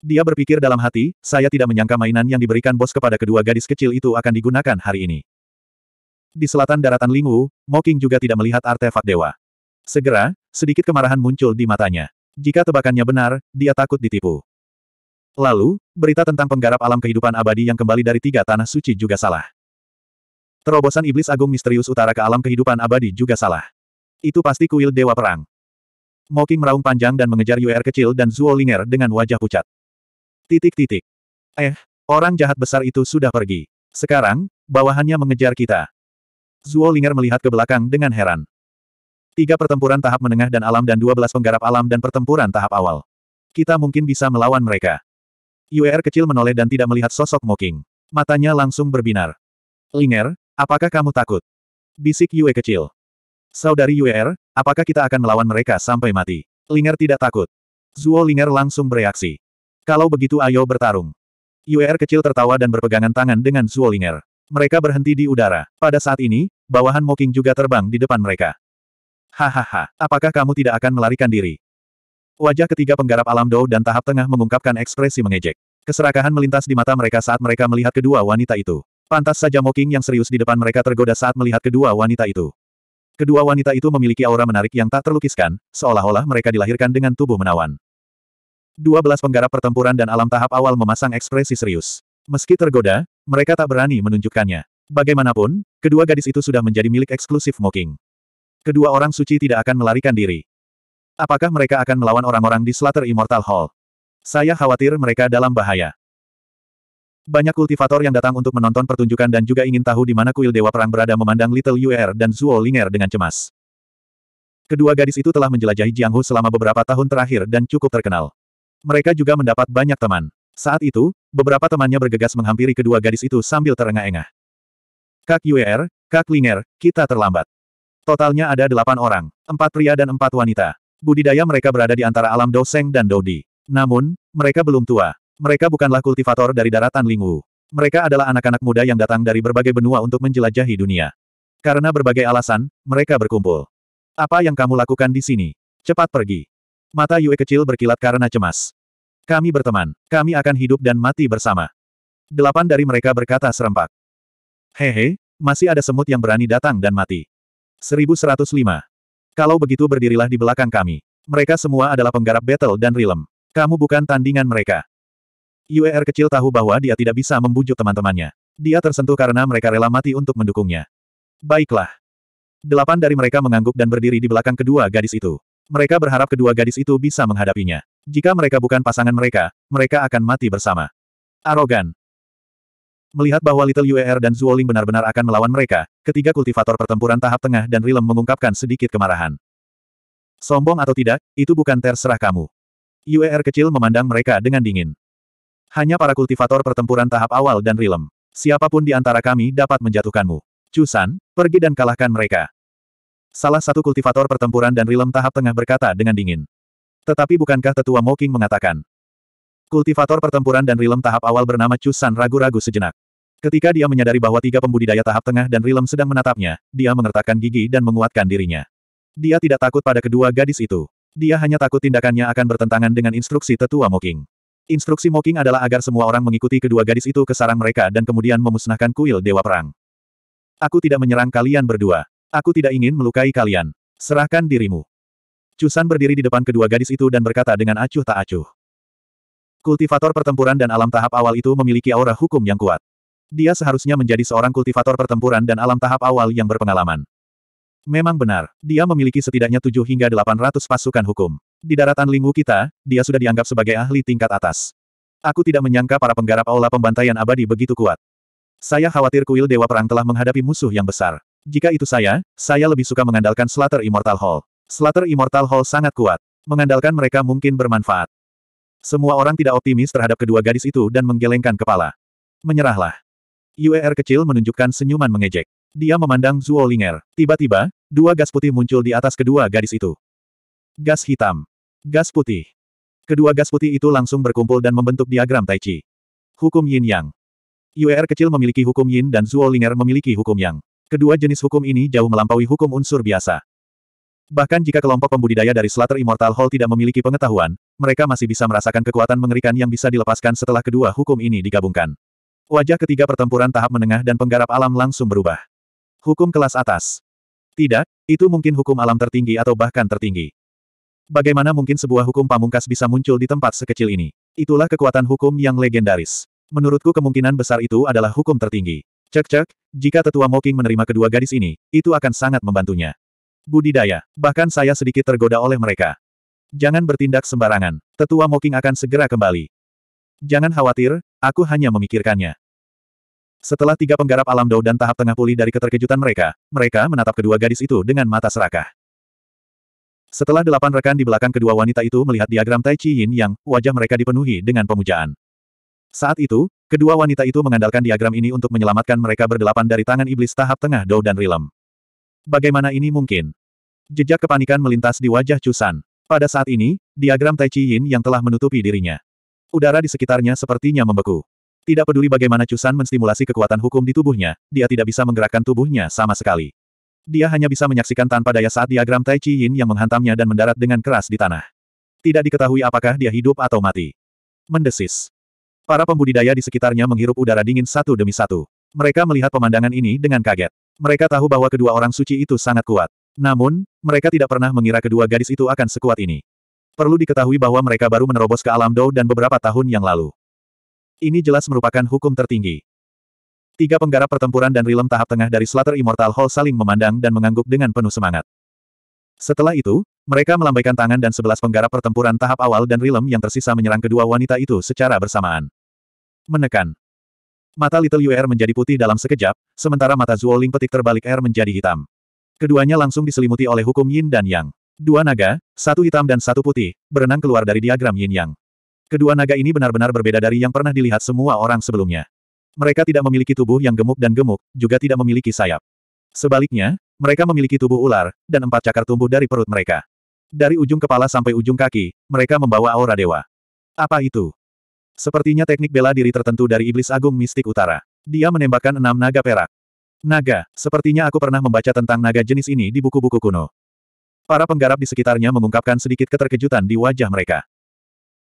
Speaker 1: Dia berpikir dalam hati, saya tidak menyangka mainan yang diberikan bos kepada kedua gadis kecil itu akan digunakan hari ini. Di selatan daratan Lingwu, Moking juga tidak melihat artefak dewa. Segera, sedikit kemarahan muncul di matanya. Jika tebakannya benar, dia takut ditipu. Lalu, berita tentang penggarap alam kehidupan abadi yang kembali dari tiga tanah suci juga salah. Terobosan iblis agung misterius utara ke alam kehidupan abadi juga salah. Itu pasti kuil dewa perang. Moking meraung panjang dan mengejar UR kecil dan Zuo Linger dengan wajah pucat. Titik-titik. Eh, orang jahat besar itu sudah pergi. Sekarang, bawahannya mengejar kita. Zuo Linger melihat ke belakang dengan heran. Tiga pertempuran tahap menengah dan alam dan dua belas penggarap alam dan pertempuran tahap awal. Kita mungkin bisa melawan mereka. UR kecil menoleh dan tidak melihat sosok Moking. Matanya langsung berbinar. Linger, Apakah kamu takut? Bisik Yue kecil. Saudari Yuer, er, apakah kita akan melawan mereka sampai mati? Linger tidak takut. Zuo Linger langsung bereaksi. Kalau begitu ayo bertarung. Yuer er kecil tertawa dan berpegangan tangan dengan Zuo Linger. Mereka berhenti di udara. Pada saat ini, bawahan Moking juga terbang di depan mereka. Hahaha, apakah kamu tidak akan melarikan diri? Wajah ketiga penggarap alam Dou dan tahap tengah mengungkapkan ekspresi mengejek. Keserakahan melintas di mata mereka saat mereka melihat kedua wanita itu. Pantas saja Moking yang serius di depan mereka tergoda saat melihat kedua wanita itu. Kedua wanita itu memiliki aura menarik yang tak terlukiskan, seolah-olah mereka dilahirkan dengan tubuh menawan. Dua belas penggarap pertempuran dan alam tahap awal memasang ekspresi serius. Meski tergoda, mereka tak berani menunjukkannya. Bagaimanapun, kedua gadis itu sudah menjadi milik eksklusif Moking. Kedua orang suci tidak akan melarikan diri. Apakah mereka akan melawan orang-orang di Slater Immortal Hall? Saya khawatir mereka dalam bahaya. Banyak kultivator yang datang untuk menonton pertunjukan dan juga ingin tahu di mana kuil Dewa Perang berada memandang Little Yuer dan Zuo Linger dengan cemas. Kedua gadis itu telah menjelajahi Jianghu selama beberapa tahun terakhir dan cukup terkenal. Mereka juga mendapat banyak teman. Saat itu, beberapa temannya bergegas menghampiri kedua gadis itu sambil terengah-engah. Kak Yuer, Kak Linger, kita terlambat. Totalnya ada delapan orang, empat pria dan empat wanita. Budidaya mereka berada di antara alam Doseng dan Dodi. Namun, mereka belum tua. Mereka bukanlah kultivator dari daratan Lingwu. Mereka adalah anak-anak muda yang datang dari berbagai benua untuk menjelajahi dunia. Karena berbagai alasan, mereka berkumpul. Apa yang kamu lakukan di sini? Cepat pergi. Mata Yue kecil berkilat karena cemas. Kami berteman. Kami akan hidup dan mati bersama. Delapan dari mereka berkata serempak. Hehe, masih ada semut yang berani datang dan mati. 1105. Kalau begitu berdirilah di belakang kami. Mereka semua adalah penggarap battle dan rilem. Kamu bukan tandingan mereka. UER kecil tahu bahwa dia tidak bisa membujuk teman-temannya. Dia tersentuh karena mereka rela mati untuk mendukungnya. Baiklah. Delapan dari mereka mengangguk dan berdiri di belakang kedua gadis itu. Mereka berharap kedua gadis itu bisa menghadapinya. Jika mereka bukan pasangan mereka, mereka akan mati bersama. Arogan. Melihat bahwa Little UER dan Zuoling benar-benar akan melawan mereka, ketiga kultivator pertempuran tahap tengah dan Rilem mengungkapkan sedikit kemarahan. Sombong atau tidak, itu bukan terserah kamu. UER kecil memandang mereka dengan dingin. Hanya para kultivator pertempuran tahap awal dan rilem. Siapapun di antara kami dapat menjatuhkanmu. Cusan, pergi dan kalahkan mereka. Salah satu kultivator pertempuran dan rilem tahap tengah berkata dengan dingin. Tetapi bukankah tetua Moking mengatakan? Kultivator pertempuran dan rilem tahap awal bernama Cusan ragu-ragu sejenak. Ketika dia menyadari bahwa tiga pembudidaya tahap tengah dan rilem sedang menatapnya, dia mengertakkan gigi dan menguatkan dirinya. Dia tidak takut pada kedua gadis itu. Dia hanya takut tindakannya akan bertentangan dengan instruksi tetua Moking. Instruksi Moking adalah agar semua orang mengikuti kedua gadis itu ke sarang mereka dan kemudian memusnahkan kuil Dewa Perang. Aku tidak menyerang kalian berdua. Aku tidak ingin melukai kalian. Serahkan dirimu. Cusan berdiri di depan kedua gadis itu dan berkata dengan acuh tak acuh. Kultivator pertempuran dan alam tahap awal itu memiliki aura hukum yang kuat. Dia seharusnya menjadi seorang kultivator pertempuran dan alam tahap awal yang berpengalaman. Memang benar, dia memiliki setidaknya 7 hingga 800 pasukan hukum. Di daratan Lingwu kita, dia sudah dianggap sebagai ahli tingkat atas. Aku tidak menyangka para penggarap aula pembantaian abadi begitu kuat. Saya khawatir kuil Dewa Perang telah menghadapi musuh yang besar. Jika itu saya, saya lebih suka mengandalkan Slater Immortal Hall. Slater Immortal Hall sangat kuat. Mengandalkan mereka mungkin bermanfaat. Semua orang tidak optimis terhadap kedua gadis itu dan menggelengkan kepala. Menyerahlah. UER kecil menunjukkan senyuman mengejek. Dia memandang Zuo Linger. Tiba-tiba, dua gas putih muncul di atas kedua gadis itu. Gas hitam. Gas putih. Kedua gas putih itu langsung berkumpul dan membentuk diagram Tai Chi. Hukum Yin Yang. UER kecil memiliki hukum Yin dan Zuo Linger memiliki hukum Yang. Kedua jenis hukum ini jauh melampaui hukum unsur biasa. Bahkan jika kelompok pembudidaya dari Slater Immortal Hall tidak memiliki pengetahuan, mereka masih bisa merasakan kekuatan mengerikan yang bisa dilepaskan setelah kedua hukum ini digabungkan. Wajah ketiga pertempuran tahap menengah dan penggarap alam langsung berubah. Hukum kelas atas. Tidak, itu mungkin hukum alam tertinggi atau bahkan tertinggi. Bagaimana mungkin sebuah hukum pamungkas bisa muncul di tempat sekecil ini? Itulah kekuatan hukum yang legendaris. Menurutku kemungkinan besar itu adalah hukum tertinggi. Cek-cek, jika tetua Moking menerima kedua gadis ini, itu akan sangat membantunya. Budidaya, bahkan saya sedikit tergoda oleh mereka. Jangan bertindak sembarangan. Tetua Moking akan segera kembali. Jangan khawatir, aku hanya memikirkannya. Setelah tiga penggarap alam Dao dan tahap tengah pulih dari keterkejutan mereka, mereka menatap kedua gadis itu dengan mata serakah. Setelah delapan rekan di belakang kedua wanita itu melihat diagram Tai Chi Yin yang, wajah mereka dipenuhi dengan pemujaan. Saat itu, kedua wanita itu mengandalkan diagram ini untuk menyelamatkan mereka berdelapan dari tangan iblis tahap tengah Dao dan Rilem. Bagaimana ini mungkin? Jejak kepanikan melintas di wajah Chusan. Pada saat ini, diagram Tai Chi Yin yang telah menutupi dirinya. Udara di sekitarnya sepertinya membeku. Tidak peduli bagaimana Cusan menstimulasi kekuatan hukum di tubuhnya, dia tidak bisa menggerakkan tubuhnya sama sekali. Dia hanya bisa menyaksikan tanpa daya saat diagram Tai Chi Yin yang menghantamnya dan mendarat dengan keras di tanah. Tidak diketahui apakah dia hidup atau mati. Mendesis. Para pembudidaya di sekitarnya menghirup udara dingin satu demi satu. Mereka melihat pemandangan ini dengan kaget. Mereka tahu bahwa kedua orang suci itu sangat kuat. Namun, mereka tidak pernah mengira kedua gadis itu akan sekuat ini. Perlu diketahui bahwa mereka baru menerobos ke alam Dou dan beberapa tahun yang lalu. Ini jelas merupakan hukum tertinggi. Tiga penggarap pertempuran dan rilem tahap tengah dari Slater Immortal Hall saling memandang dan mengangguk dengan penuh semangat. Setelah itu, mereka melambaikan tangan dan sebelas penggarap pertempuran tahap awal dan rilem yang tersisa menyerang kedua wanita itu secara bersamaan. Menekan. Mata Little Yue er menjadi putih dalam sekejap, sementara mata Zhuo Ling petik terbalik air er menjadi hitam. Keduanya langsung diselimuti oleh hukum Yin dan Yang. Dua naga, satu hitam dan satu putih, berenang keluar dari diagram Yin Yang. Kedua naga ini benar-benar berbeda dari yang pernah dilihat semua orang sebelumnya. Mereka tidak memiliki tubuh yang gemuk dan gemuk, juga tidak memiliki sayap. Sebaliknya, mereka memiliki tubuh ular, dan empat cakar tumbuh dari perut mereka. Dari ujung kepala sampai ujung kaki, mereka membawa aura dewa. Apa itu? Sepertinya teknik bela diri tertentu dari Iblis Agung Mistik Utara. Dia menembakkan enam naga perak. Naga, sepertinya aku pernah membaca tentang naga jenis ini di buku-buku kuno. Para penggarap di sekitarnya mengungkapkan sedikit keterkejutan di wajah mereka.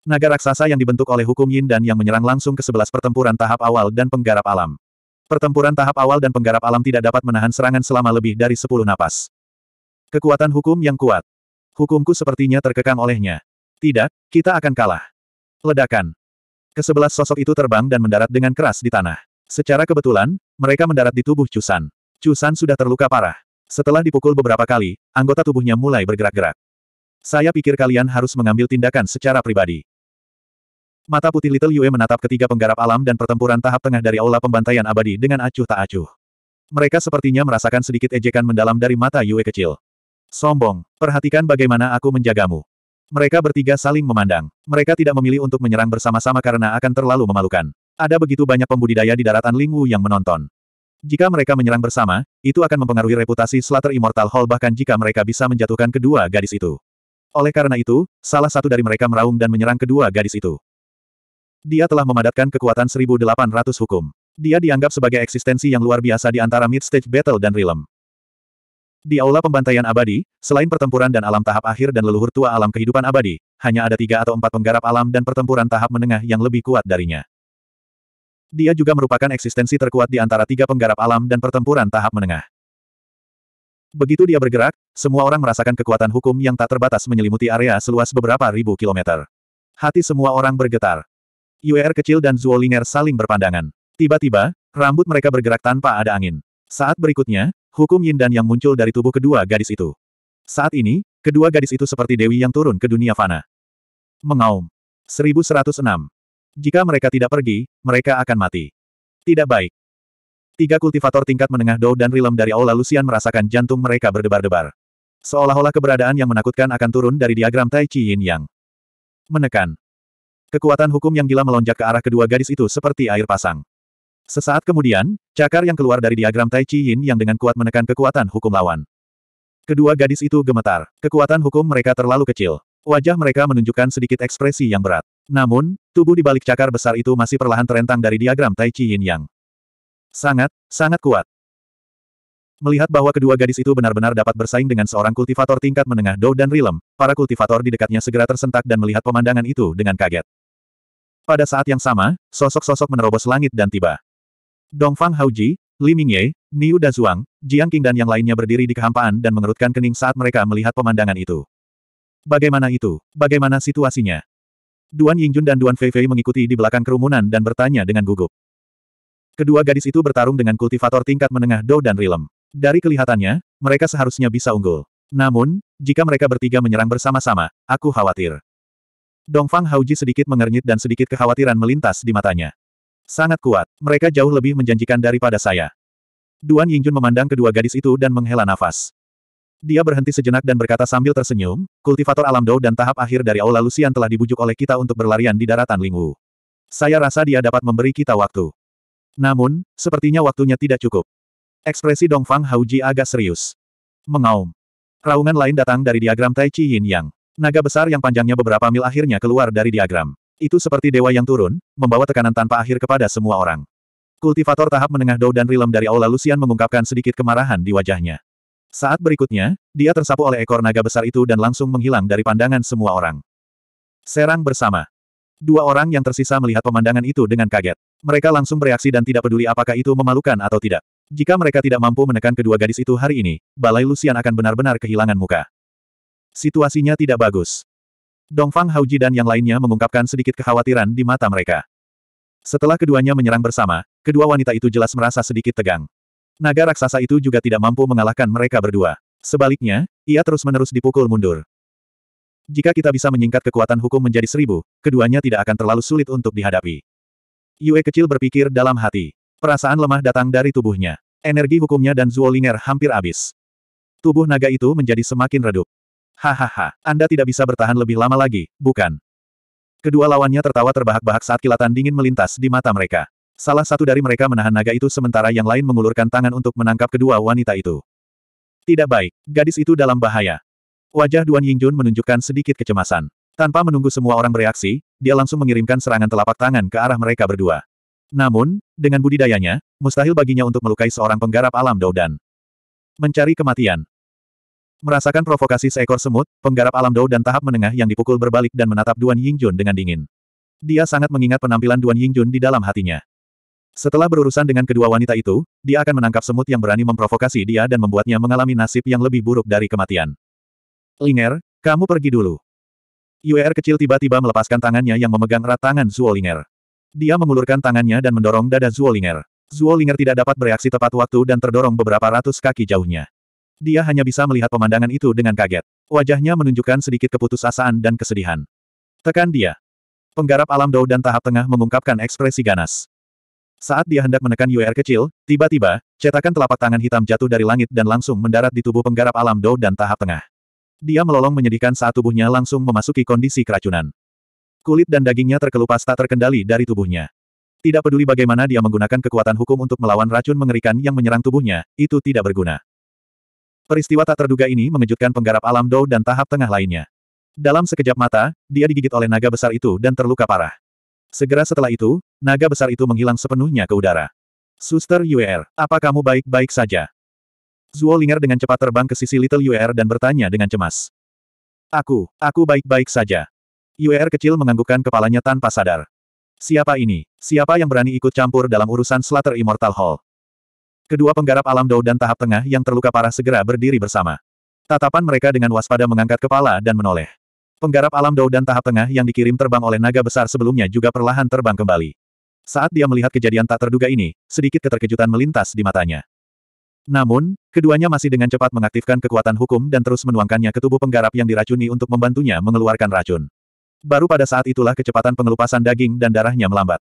Speaker 1: Naga raksasa yang dibentuk oleh hukum yin dan yang menyerang langsung ke sebelas pertempuran tahap awal dan penggarap alam. Pertempuran tahap awal dan penggarap alam tidak dapat menahan serangan selama lebih dari sepuluh napas. Kekuatan hukum yang kuat. Hukumku sepertinya terkekang olehnya. Tidak, kita akan kalah. Ledakan. Kesebelas sosok itu terbang dan mendarat dengan keras di tanah. Secara kebetulan, mereka mendarat di tubuh Cusan. Cusan sudah terluka parah. Setelah dipukul beberapa kali, anggota tubuhnya mulai bergerak-gerak. Saya pikir kalian harus mengambil tindakan secara pribadi. Mata putih Little Yue menatap ketiga penggarap alam dan pertempuran tahap tengah dari aula pembantaian abadi dengan acuh tak acuh. Mereka sepertinya merasakan sedikit ejekan mendalam dari mata Yue kecil. Sombong, perhatikan bagaimana aku menjagamu. Mereka bertiga saling memandang. Mereka tidak memilih untuk menyerang bersama-sama karena akan terlalu memalukan. Ada begitu banyak pembudidaya di daratan Lingwu yang menonton. Jika mereka menyerang bersama, itu akan mempengaruhi reputasi Slater Immortal Hall bahkan jika mereka bisa menjatuhkan kedua gadis itu. Oleh karena itu, salah satu dari mereka meraung dan menyerang kedua gadis itu. Dia telah memadatkan kekuatan 1800 hukum. Dia dianggap sebagai eksistensi yang luar biasa di antara mid-stage battle dan realm. Di aula pembantaian abadi, selain pertempuran dan alam tahap akhir dan leluhur tua alam kehidupan abadi, hanya ada tiga atau empat penggarap alam dan pertempuran tahap menengah yang lebih kuat darinya. Dia juga merupakan eksistensi terkuat di antara tiga penggarap alam dan pertempuran tahap menengah. Begitu dia bergerak, semua orang merasakan kekuatan hukum yang tak terbatas menyelimuti area seluas beberapa ribu kilometer. Hati semua orang bergetar. Yuer kecil dan Zuolinger saling berpandangan. Tiba-tiba, rambut mereka bergerak tanpa ada angin. Saat berikutnya, hukum yin dan yang muncul dari tubuh kedua gadis itu. Saat ini, kedua gadis itu seperti dewi yang turun ke dunia fana. Mengaum. 1106. Jika mereka tidak pergi, mereka akan mati. Tidak baik. Tiga kultivator tingkat menengah Dou dan Rilem dari Aula Lucian merasakan jantung mereka berdebar-debar. Seolah-olah keberadaan yang menakutkan akan turun dari diagram Tai Chi Yin Yang. Menekan. Kekuatan hukum yang gila melonjak ke arah kedua gadis itu seperti air pasang. Sesaat kemudian, cakar yang keluar dari diagram Tai Chi Yin yang dengan kuat menekan kekuatan hukum lawan. Kedua gadis itu gemetar. Kekuatan hukum mereka terlalu kecil. Wajah mereka menunjukkan sedikit ekspresi yang berat. Namun, tubuh di balik cakar besar itu masih perlahan terentang dari diagram Tai Chi Yin Yang. Sangat, sangat kuat. Melihat bahwa kedua gadis itu benar-benar dapat bersaing dengan seorang kultivator tingkat menengah Dou dan Rilem, para kultivator di dekatnya segera tersentak dan melihat pemandangan itu dengan kaget. Pada saat yang sama, sosok-sosok menerobos langit dan tiba. Dongfang Haoji, Li Mingye, Niu Dazuang, Jiang Qing dan yang lainnya berdiri di kehampaan dan mengerutkan kening saat mereka melihat pemandangan itu. Bagaimana itu? Bagaimana situasinya? Duan Yingjun dan Duan Feifei mengikuti di belakang kerumunan dan bertanya dengan gugup. Kedua gadis itu bertarung dengan kultivator tingkat menengah Dou dan Rilem. Dari kelihatannya, mereka seharusnya bisa unggul. Namun, jika mereka bertiga menyerang bersama-sama, aku khawatir. Dongfang Hauji sedikit mengernyit dan sedikit kekhawatiran melintas di matanya. Sangat kuat, mereka jauh lebih menjanjikan daripada saya. Duan Yingjun memandang kedua gadis itu dan menghela nafas. Dia berhenti sejenak dan berkata sambil tersenyum, kultivator alam Dou dan tahap akhir dari Aula Lucian telah dibujuk oleh kita untuk berlarian di daratan Lingwu. Saya rasa dia dapat memberi kita waktu. Namun, sepertinya waktunya tidak cukup. Ekspresi Dongfang Hauji agak serius. Mengaum. Raungan lain datang dari diagram Tai Chi Yin Yang. Naga besar yang panjangnya beberapa mil akhirnya keluar dari diagram. Itu seperti dewa yang turun, membawa tekanan tanpa akhir kepada semua orang. Kultivator tahap menengah Dou dan Rilem dari Aula Lucian mengungkapkan sedikit kemarahan di wajahnya. Saat berikutnya, dia tersapu oleh ekor naga besar itu dan langsung menghilang dari pandangan semua orang. Serang bersama. Dua orang yang tersisa melihat pemandangan itu dengan kaget. Mereka langsung bereaksi dan tidak peduli apakah itu memalukan atau tidak. Jika mereka tidak mampu menekan kedua gadis itu hari ini, Balai Lucian akan benar-benar kehilangan muka. Situasinya tidak bagus. Dongfang Hauji dan yang lainnya mengungkapkan sedikit kekhawatiran di mata mereka. Setelah keduanya menyerang bersama, kedua wanita itu jelas merasa sedikit tegang. Naga raksasa itu juga tidak mampu mengalahkan mereka berdua. Sebaliknya, ia terus-menerus dipukul mundur. Jika kita bisa menyingkat kekuatan hukum menjadi seribu, keduanya tidak akan terlalu sulit untuk dihadapi. Yue kecil berpikir dalam hati. Perasaan lemah datang dari tubuhnya. Energi hukumnya dan Zuolinger hampir habis. Tubuh naga itu menjadi semakin redup. Hahaha, Anda tidak bisa bertahan lebih lama lagi, bukan? Kedua lawannya tertawa terbahak-bahak saat kilatan dingin melintas di mata mereka. Salah satu dari mereka menahan naga itu sementara yang lain mengulurkan tangan untuk menangkap kedua wanita itu. Tidak baik, gadis itu dalam bahaya. Wajah Duan Yingjun menunjukkan sedikit kecemasan. Tanpa menunggu semua orang bereaksi, dia langsung mengirimkan serangan telapak tangan ke arah mereka berdua. Namun, dengan budidayanya, mustahil baginya untuk melukai seorang penggarap alam Doudan. Mencari kematian, Merasakan provokasi seekor semut, penggarap alam Dou dan tahap menengah yang dipukul berbalik dan menatap Duan Yingjun dengan dingin. Dia sangat mengingat penampilan Duan Yingjun di dalam hatinya. Setelah berurusan dengan kedua wanita itu, dia akan menangkap semut yang berani memprovokasi dia dan membuatnya mengalami nasib yang lebih buruk dari kematian. Linger, kamu pergi dulu. Yuer er kecil tiba-tiba melepaskan tangannya yang memegang erat tangan Zuo Linger. Dia mengulurkan tangannya dan mendorong dada Zuo Linger. Zuo Linger tidak dapat bereaksi tepat waktu dan terdorong beberapa ratus kaki jauhnya. Dia hanya bisa melihat pemandangan itu dengan kaget. Wajahnya menunjukkan sedikit keputusasaan dan kesedihan. Tekan dia. Penggarap alam Dao dan tahap tengah mengungkapkan ekspresi ganas. Saat dia hendak menekan UR kecil, tiba-tiba, cetakan telapak tangan hitam jatuh dari langit dan langsung mendarat di tubuh penggarap alam Dao dan tahap tengah. Dia melolong menyedihkan saat tubuhnya langsung memasuki kondisi keracunan. Kulit dan dagingnya terkelupas tak terkendali dari tubuhnya. Tidak peduli bagaimana dia menggunakan kekuatan hukum untuk melawan racun mengerikan yang menyerang tubuhnya, itu tidak berguna. Peristiwa tak terduga ini mengejutkan penggarap alam Dou dan tahap tengah lainnya. Dalam sekejap mata, dia digigit oleh naga besar itu dan terluka parah. Segera setelah itu, naga besar itu menghilang sepenuhnya ke udara. Suster Yuer, apa kamu baik-baik saja? Zuo Linger dengan cepat terbang ke sisi Little Yuer dan bertanya dengan cemas. Aku, aku baik-baik saja. Yuer kecil menganggukkan kepalanya tanpa sadar. Siapa ini? Siapa yang berani ikut campur dalam urusan Slater Immortal Hall? Kedua penggarap alam Dao dan tahap tengah yang terluka parah segera berdiri bersama. Tatapan mereka dengan waspada mengangkat kepala dan menoleh. Penggarap alam Dao dan tahap tengah yang dikirim terbang oleh naga besar sebelumnya juga perlahan terbang kembali. Saat dia melihat kejadian tak terduga ini, sedikit keterkejutan melintas di matanya. Namun, keduanya masih dengan cepat mengaktifkan kekuatan hukum dan terus menuangkannya ke tubuh penggarap yang diracuni untuk membantunya mengeluarkan racun. Baru pada saat itulah kecepatan pengelupasan daging dan darahnya melambat.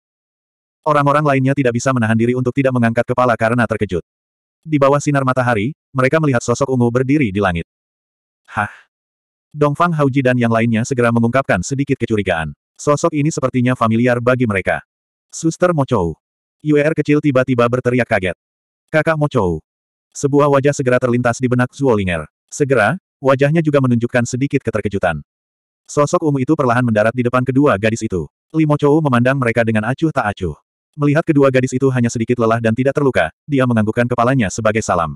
Speaker 1: Orang-orang lainnya tidak bisa menahan diri untuk tidak mengangkat kepala karena terkejut. Di bawah sinar matahari, mereka melihat sosok ungu berdiri di langit. Hah? Dongfang Hauji dan yang lainnya segera mengungkapkan sedikit kecurigaan. Sosok ini sepertinya familiar bagi mereka. Suster Mochou. Yuer kecil tiba-tiba berteriak kaget. Kakak Mochou. Sebuah wajah segera terlintas di benak Zuolinger. Segera, wajahnya juga menunjukkan sedikit keterkejutan. Sosok ungu itu perlahan mendarat di depan kedua gadis itu. Li Mochou memandang mereka dengan acuh tak acuh. Melihat kedua gadis itu hanya sedikit lelah dan tidak terluka, dia menganggukkan kepalanya sebagai salam.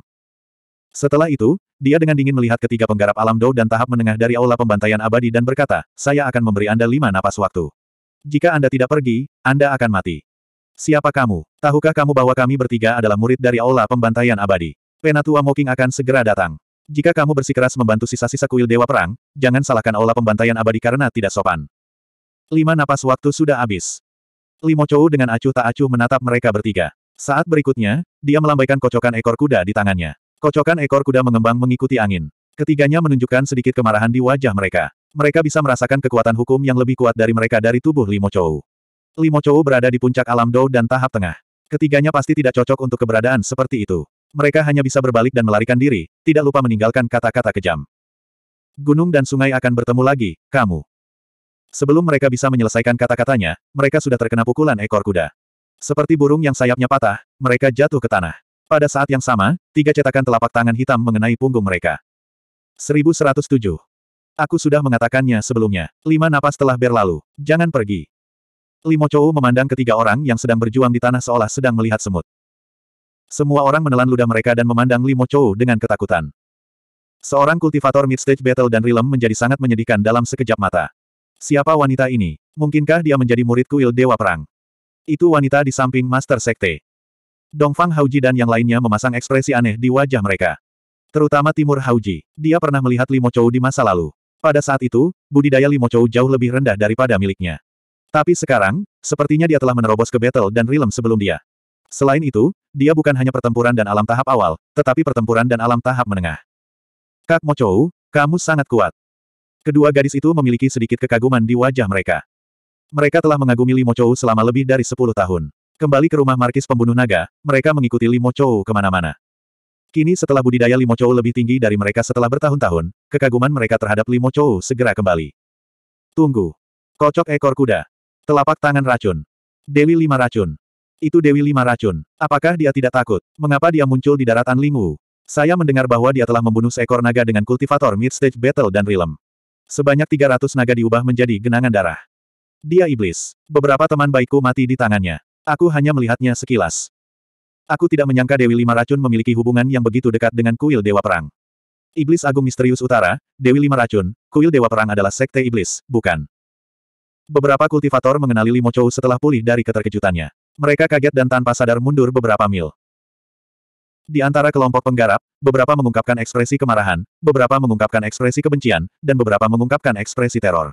Speaker 1: Setelah itu, dia dengan dingin melihat ketiga penggarap alam Dou dan tahap menengah dari aula pembantaian abadi dan berkata, saya akan memberi Anda lima napas waktu. Jika Anda tidak pergi, Anda akan mati. Siapa kamu? Tahukah kamu bahwa kami bertiga adalah murid dari aula pembantaian abadi? Penatua Moking akan segera datang. Jika kamu bersikeras membantu sisa-sisa kuil Dewa Perang, jangan salahkan aula pembantaian abadi karena tidak sopan. Lima napas waktu sudah habis. Limo Chou dengan acuh tak acuh menatap mereka bertiga. Saat berikutnya, dia melambaikan kocokan ekor kuda di tangannya. Kocokan ekor kuda mengembang mengikuti angin. Ketiganya menunjukkan sedikit kemarahan di wajah mereka. Mereka bisa merasakan kekuatan hukum yang lebih kuat dari mereka dari tubuh Limo Chou. Limo Chou berada di puncak alam Dou dan tahap tengah. Ketiganya pasti tidak cocok untuk keberadaan seperti itu. Mereka hanya bisa berbalik dan melarikan diri, tidak lupa meninggalkan kata-kata kejam. Gunung dan sungai akan bertemu lagi, kamu. Sebelum mereka bisa menyelesaikan kata-katanya, mereka sudah terkena pukulan ekor kuda. Seperti burung yang sayapnya patah, mereka jatuh ke tanah. Pada saat yang sama, tiga cetakan telapak tangan hitam mengenai punggung mereka. 1107. Aku sudah mengatakannya sebelumnya. Lima napas telah berlalu. Jangan pergi. Limo Chou memandang ketiga orang yang sedang berjuang di tanah seolah sedang melihat semut. Semua orang menelan ludah mereka dan memandang Limo Chou dengan ketakutan. Seorang kultivator mid-stage battle dan Rilem menjadi sangat menyedihkan dalam sekejap mata. Siapa wanita ini? Mungkinkah dia menjadi murid kuil Dewa Perang? Itu wanita di samping Master Sekte. Dongfang Hauji dan yang lainnya memasang ekspresi aneh di wajah mereka. Terutama Timur Hauji. Dia pernah melihat Limo Chou di masa lalu. Pada saat itu, budidaya Limo Chou jauh lebih rendah daripada miliknya. Tapi sekarang, sepertinya dia telah menerobos ke battle dan realm sebelum dia. Selain itu, dia bukan hanya pertempuran dan alam tahap awal, tetapi pertempuran dan alam tahap menengah. Kak Mochou, kamu sangat kuat. Kedua gadis itu memiliki sedikit kekaguman di wajah mereka. Mereka telah mengagumi Limo Chou selama lebih dari sepuluh tahun. Kembali ke rumah Markis pembunuh naga, mereka mengikuti Limo Chou kemana-mana. Kini setelah budidaya Limo Chou lebih tinggi dari mereka setelah bertahun-tahun, kekaguman mereka terhadap Limo Chou segera kembali. Tunggu. Kocok ekor kuda. Telapak tangan racun. Dewi lima racun. Itu Dewi lima racun. Apakah dia tidak takut? Mengapa dia muncul di daratan Lingwu? Saya mendengar bahwa dia telah membunuh seekor naga dengan kultivator mid-stage battle dan realm. Sebanyak 300 naga diubah menjadi genangan darah. Dia iblis. Beberapa teman baikku mati di tangannya. Aku hanya melihatnya sekilas. Aku tidak menyangka Dewi Lima Racun memiliki hubungan yang begitu dekat dengan kuil Dewa Perang. Iblis Agung Misterius Utara, Dewi Lima Racun, kuil Dewa Perang adalah sekte iblis, bukan. Beberapa kultivator mengenali Limo Chou setelah pulih dari keterkejutannya. Mereka kaget dan tanpa sadar mundur beberapa mil. Di antara kelompok penggarap, beberapa mengungkapkan ekspresi kemarahan, beberapa mengungkapkan ekspresi kebencian, dan beberapa mengungkapkan ekspresi teror.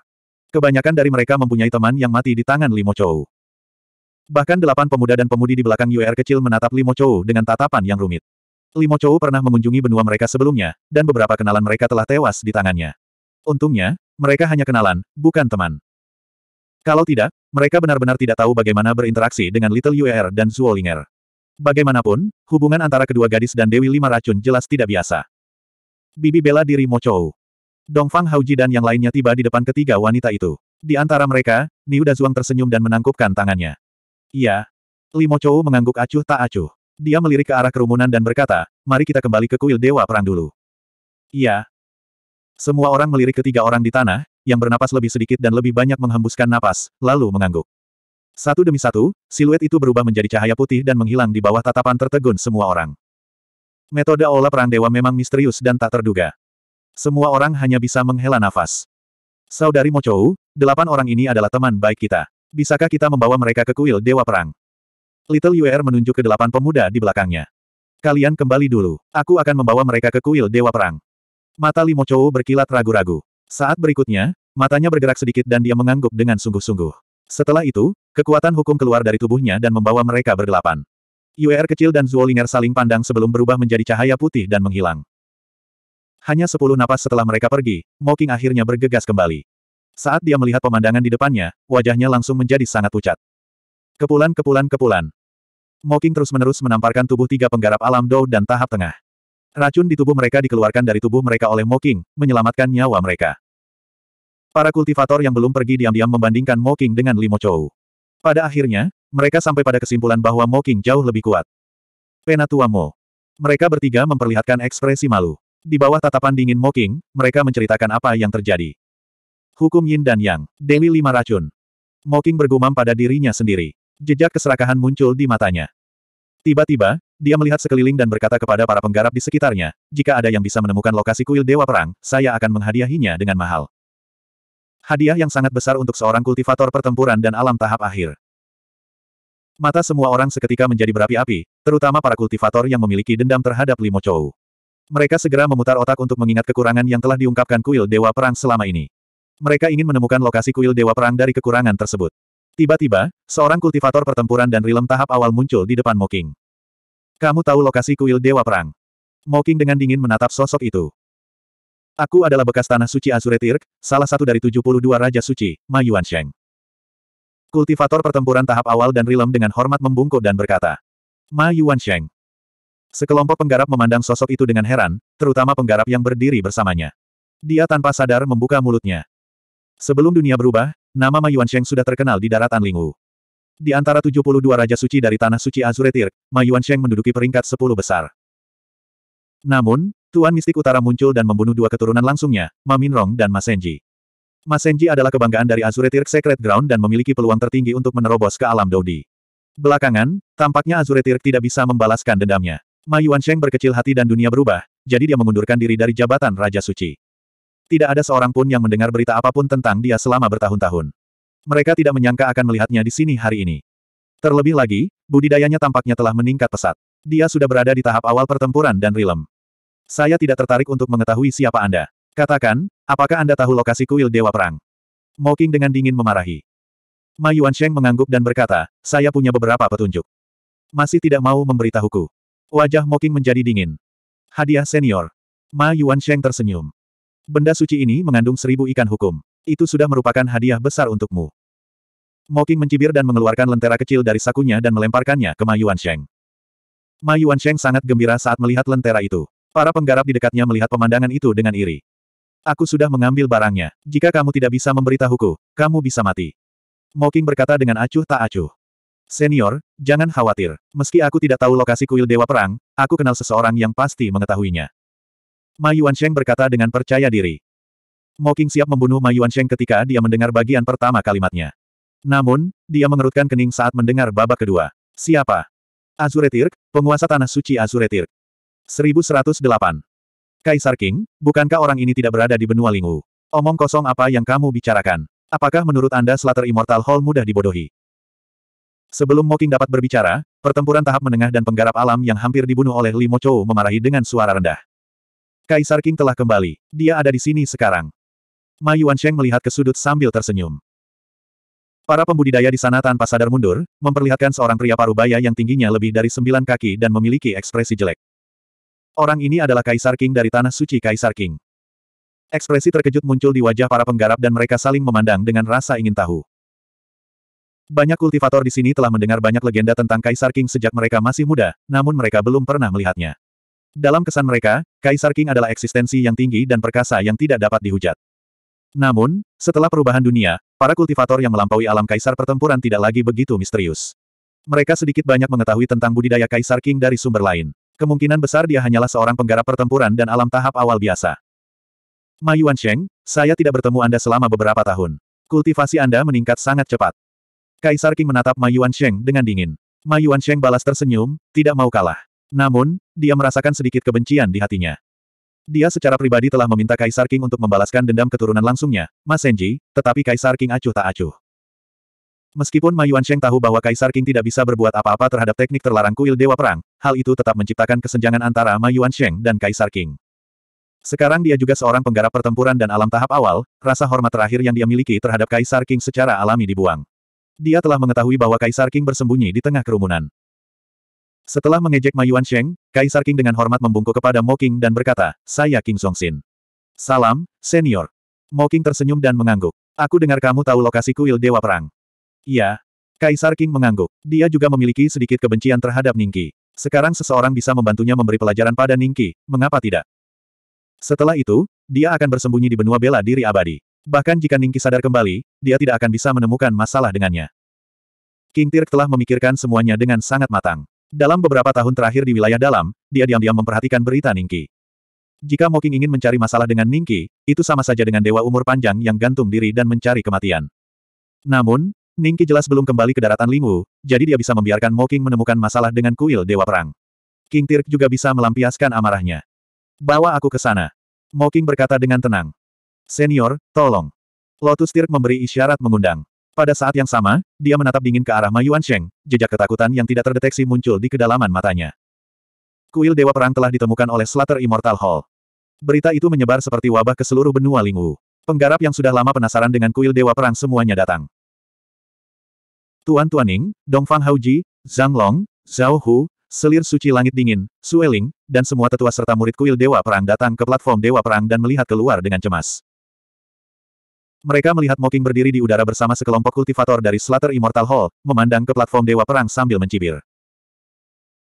Speaker 1: Kebanyakan dari mereka mempunyai teman yang mati di tangan Limo Chou. Bahkan delapan pemuda dan pemudi di belakang UR er kecil menatap Limo Chou dengan tatapan yang rumit. Limo Chou pernah mengunjungi benua mereka sebelumnya, dan beberapa kenalan mereka telah tewas di tangannya. Untungnya, mereka hanya kenalan, bukan teman. Kalau tidak, mereka benar-benar tidak tahu bagaimana berinteraksi dengan Little UR er dan Zuolinger. Bagaimanapun, hubungan antara kedua gadis dan Dewi Lima Racun jelas tidak biasa. Bibi bela diri Mo Chou. Dongfang Hauji dan yang lainnya tiba di depan ketiga wanita itu. Di antara mereka, Niu Zhuang tersenyum dan menangkupkan tangannya. Iya. Limo Chou mengangguk acuh tak acuh. Dia melirik ke arah kerumunan dan berkata, mari kita kembali ke kuil Dewa Perang dulu. Iya. Semua orang melirik ketiga orang di tanah, yang bernapas lebih sedikit dan lebih banyak menghembuskan napas, lalu mengangguk. Satu demi satu, siluet itu berubah menjadi cahaya putih dan menghilang di bawah tatapan tertegun semua orang. Metode olah perang dewa memang misterius dan tak terduga. Semua orang hanya bisa menghela nafas. Saudari Mochou, delapan orang ini adalah teman baik kita. Bisakah kita membawa mereka ke kuil dewa perang? Little Yuer menunjuk ke delapan pemuda di belakangnya. Kalian kembali dulu. Aku akan membawa mereka ke kuil dewa perang. Mata Limochou berkilat ragu-ragu. Saat berikutnya, matanya bergerak sedikit dan dia mengangguk dengan sungguh-sungguh. Setelah itu, kekuatan hukum keluar dari tubuhnya dan membawa mereka berdelapan. UER kecil dan Zuolinger saling pandang sebelum berubah menjadi cahaya putih dan menghilang. Hanya sepuluh napas setelah mereka pergi, Moking akhirnya bergegas kembali. Saat dia melihat pemandangan di depannya, wajahnya langsung menjadi sangat pucat. Kepulan kepulan kepulan. Moking terus-menerus menamparkan tubuh tiga penggarap alam Dou dan tahap tengah. Racun di tubuh mereka dikeluarkan dari tubuh mereka oleh Moking, menyelamatkan nyawa mereka. Para kultivator yang belum pergi diam-diam membandingkan Moking dengan Limo Chou. Pada akhirnya, mereka sampai pada kesimpulan bahwa Moking jauh lebih kuat. Penatua Mo. Mereka bertiga memperlihatkan ekspresi malu. Di bawah tatapan dingin Moking, mereka menceritakan apa yang terjadi. Hukum Yin dan Yang, Dewi Lima Racun. Moking bergumam pada dirinya sendiri. Jejak keserakahan muncul di matanya. Tiba-tiba, dia melihat sekeliling dan berkata kepada para penggarap di sekitarnya, jika ada yang bisa menemukan lokasi kuil Dewa Perang, saya akan menghadiahinya dengan mahal. Hadiah yang sangat besar untuk seorang kultivator pertempuran dan alam tahap akhir. Mata semua orang seketika menjadi berapi-api, terutama para kultivator yang memiliki dendam terhadap Limo Chou. Mereka segera memutar otak untuk mengingat kekurangan yang telah diungkapkan kuil Dewa Perang selama ini. Mereka ingin menemukan lokasi kuil Dewa Perang dari kekurangan tersebut. Tiba-tiba, seorang kultivator pertempuran dan rilem tahap awal muncul di depan Moking. Kamu tahu lokasi kuil Dewa Perang. Moking dengan dingin menatap sosok itu. Aku adalah bekas tanah suci Azuretirk, salah satu dari 72 Raja Suci, Ma Sheng. Kultivator pertempuran tahap awal dan Rilem dengan hormat membungkuk dan berkata. Ma Sheng. Sekelompok penggarap memandang sosok itu dengan heran, terutama penggarap yang berdiri bersamanya. Dia tanpa sadar membuka mulutnya. Sebelum dunia berubah, nama Ma Sheng sudah terkenal di daratan Lingwu. Di antara 72 Raja Suci dari Tanah Suci Azuretirk, Ma Sheng menduduki peringkat 10 besar. Namun, Tuan Mistik Utara muncul dan membunuh dua keturunan langsungnya, Mamin Rong dan Ma Senji. Ma Senji adalah kebanggaan dari Azure Tirk Secret Ground dan memiliki peluang tertinggi untuk menerobos ke alam Dodi. Belakangan, tampaknya Azure Tirk tidak bisa membalaskan dendamnya. Ma Sheng berkecil hati dan dunia berubah, jadi dia mengundurkan diri dari jabatan Raja Suci. Tidak ada seorang pun yang mendengar berita apapun tentang dia selama bertahun-tahun. Mereka tidak menyangka akan melihatnya di sini hari ini. Terlebih lagi, budidayanya tampaknya telah meningkat pesat. Dia sudah berada di tahap awal pertempuran dan rilem. Saya tidak tertarik untuk mengetahui siapa Anda. Katakan, apakah Anda tahu lokasi kuil Dewa Perang? Moking dengan dingin memarahi. Ma Yuan Sheng mengangguk dan berkata, saya punya beberapa petunjuk. Masih tidak mau memberitahuku. Wajah Moking menjadi dingin. Hadiah senior. Ma Yuan Sheng tersenyum. Benda suci ini mengandung seribu ikan hukum. Itu sudah merupakan hadiah besar untukmu. Moking mencibir dan mengeluarkan lentera kecil dari sakunya dan melemparkannya ke Ma Yuan Sheng. Ma Yuan Sheng sangat gembira saat melihat lentera itu. Para penggarap di dekatnya melihat pemandangan itu dengan iri. Aku sudah mengambil barangnya. Jika kamu tidak bisa memberitahuku, kamu bisa mati. Moking berkata dengan acuh tak acuh. Senior, jangan khawatir. Meski aku tidak tahu lokasi kuil Dewa Perang, aku kenal seseorang yang pasti mengetahuinya. Ma Sheng berkata dengan percaya diri. Moking siap membunuh Ma Sheng ketika dia mendengar bagian pertama kalimatnya. Namun, dia mengerutkan kening saat mendengar babak kedua. Siapa? Azuretirk, penguasa Tanah Suci Azuretirk. 1108. Kaisar King, bukankah orang ini tidak berada di benua Lingwu? Omong kosong apa yang kamu bicarakan? Apakah menurut Anda Slater Immortal Hall mudah dibodohi? Sebelum Moking dapat berbicara, pertempuran tahap menengah dan penggarap alam yang hampir dibunuh oleh Mo Chou memarahi dengan suara rendah. Kaisar King telah kembali. Dia ada di sini sekarang. Ma Yuansheng melihat ke sudut sambil tersenyum. Para pembudidaya di sana tanpa sadar mundur, memperlihatkan seorang pria parubaya yang tingginya lebih dari sembilan kaki dan memiliki ekspresi jelek. Orang ini adalah Kaisar King dari Tanah Suci Kaisar King. Ekspresi terkejut muncul di wajah para penggarap dan mereka saling memandang dengan rasa ingin tahu. Banyak kultivator di sini telah mendengar banyak legenda tentang Kaisar King sejak mereka masih muda, namun mereka belum pernah melihatnya. Dalam kesan mereka, Kaisar King adalah eksistensi yang tinggi dan perkasa yang tidak dapat dihujat. Namun, setelah perubahan dunia, para kultivator yang melampaui alam kaisar pertempuran tidak lagi begitu misterius. Mereka sedikit banyak mengetahui tentang budidaya Kaisar King dari sumber lain. Kemungkinan besar dia hanyalah seorang penggarap pertempuran dan alam tahap awal biasa. Ma Sheng, saya tidak bertemu Anda selama beberapa tahun. Kultivasi Anda meningkat sangat cepat. Kaisar King menatap Ma Sheng dengan dingin. Ma Sheng balas tersenyum, tidak mau kalah. Namun, dia merasakan sedikit kebencian di hatinya. Dia secara pribadi telah meminta Kaisar King untuk membalaskan dendam keturunan langsungnya, Ma Senji, tetapi Kaisar King acuh tak acuh. Meskipun Ma Sheng tahu bahwa Kaisar King tidak bisa berbuat apa-apa terhadap teknik terlarang kuil Dewa Perang, hal itu tetap menciptakan kesenjangan antara Ma Sheng dan Kaisar King. Sekarang dia juga seorang penggarap pertempuran dan alam tahap awal, rasa hormat terakhir yang dia miliki terhadap Kaisar King secara alami dibuang. Dia telah mengetahui bahwa Kaisar King bersembunyi di tengah kerumunan. Setelah mengejek Ma Sheng, Kaisar King dengan hormat membungkuk kepada Mo King dan berkata, Saya King Songsin. Salam, senior. Mo King tersenyum dan mengangguk. Aku dengar kamu tahu lokasi kuil Dewa Perang. Iya. Kaisar King mengangguk. Dia juga memiliki sedikit kebencian terhadap Ningki. Sekarang seseorang bisa membantunya memberi pelajaran pada Ningki, mengapa tidak? Setelah itu, dia akan bersembunyi di benua bela diri abadi. Bahkan jika Ningki sadar kembali, dia tidak akan bisa menemukan masalah dengannya. King Tirk telah memikirkan semuanya dengan sangat matang. Dalam beberapa tahun terakhir di wilayah dalam, dia diam-diam memperhatikan berita Ningki. Jika Moking ingin mencari masalah dengan Ningki, itu sama saja dengan dewa umur panjang yang gantung diri dan mencari kematian. Namun, Ningki jelas belum kembali ke daratan Lingwu, jadi dia bisa membiarkan Moking menemukan masalah dengan kuil Dewa Perang. King Tirk juga bisa melampiaskan amarahnya. Bawa aku ke sana. Moking berkata dengan tenang. Senior, tolong. Lotus Tirk memberi isyarat mengundang. Pada saat yang sama, dia menatap dingin ke arah Mayuan Yuansheng, jejak ketakutan yang tidak terdeteksi muncul di kedalaman matanya. Kuil Dewa Perang telah ditemukan oleh Slater Immortal Hall. Berita itu menyebar seperti wabah ke seluruh benua Lingwu. Penggarap yang sudah lama penasaran dengan kuil Dewa Perang semuanya datang. Tuan Tuaning, Dongfang Haoji, Zhang Long, Zhao Hu, Selir Suci Langit Dingin, Sueling, dan semua tetua serta murid kuil Dewa Perang datang ke platform Dewa Perang dan melihat keluar dengan cemas. Mereka melihat Moking berdiri di udara bersama sekelompok kultivator dari Slater Immortal Hall, memandang ke platform Dewa Perang sambil mencibir.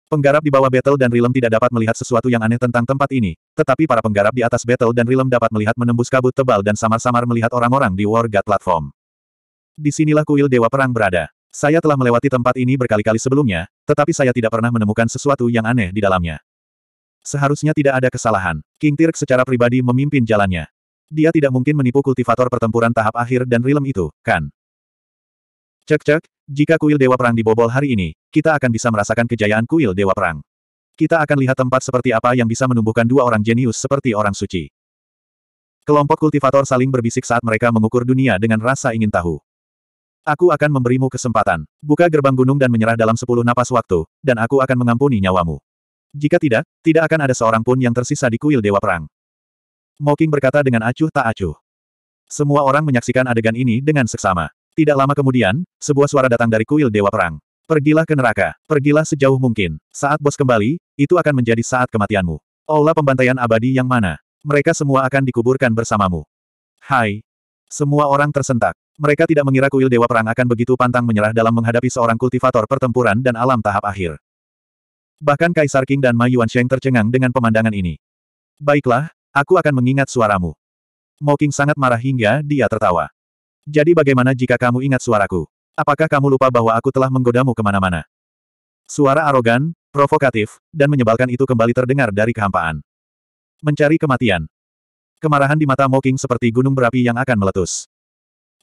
Speaker 1: Penggarap di bawah Battle dan Rilem tidak dapat melihat sesuatu yang aneh tentang tempat ini, tetapi para penggarap di atas Battle dan Rilem dapat melihat menembus kabut tebal dan samar-samar melihat orang-orang di War God Platform. Disinilah kuil Dewa Perang berada. Saya telah melewati tempat ini berkali-kali sebelumnya, tetapi saya tidak pernah menemukan sesuatu yang aneh di dalamnya. Seharusnya tidak ada kesalahan. King Tirk secara pribadi memimpin jalannya. Dia tidak mungkin menipu kultivator pertempuran tahap akhir dan rilem itu, kan? Cek-cek, jika kuil Dewa Perang dibobol hari ini, kita akan bisa merasakan kejayaan kuil Dewa Perang. Kita akan lihat tempat seperti apa yang bisa menumbuhkan dua orang jenius seperti orang suci. Kelompok kultivator saling berbisik saat mereka mengukur dunia dengan rasa ingin tahu. Aku akan memberimu kesempatan. Buka gerbang gunung dan menyerah dalam sepuluh napas waktu, dan aku akan mengampuni nyawamu. Jika tidak, tidak akan ada seorang pun yang tersisa di kuil Dewa Perang. Moking berkata dengan acuh tak acuh. Semua orang menyaksikan adegan ini dengan seksama. Tidak lama kemudian, sebuah suara datang dari kuil Dewa Perang. Pergilah ke neraka, pergilah sejauh mungkin. Saat bos kembali, itu akan menjadi saat kematianmu. Olah pembantaian abadi yang mana? Mereka semua akan dikuburkan bersamamu. Hai. Semua orang tersentak. Mereka tidak mengira kuil Dewa Perang akan begitu pantang menyerah dalam menghadapi seorang kultivator pertempuran dan alam tahap akhir. Bahkan Kaisar King dan Ma sheng tercengang dengan pemandangan ini. Baiklah, aku akan mengingat suaramu. Mo King sangat marah hingga dia tertawa. Jadi bagaimana jika kamu ingat suaraku? Apakah kamu lupa bahwa aku telah menggodamu kemana-mana? Suara arogan, provokatif, dan menyebalkan itu kembali terdengar dari kehampaan. Mencari kematian. Kemarahan di mata Mo King seperti gunung berapi yang akan meletus.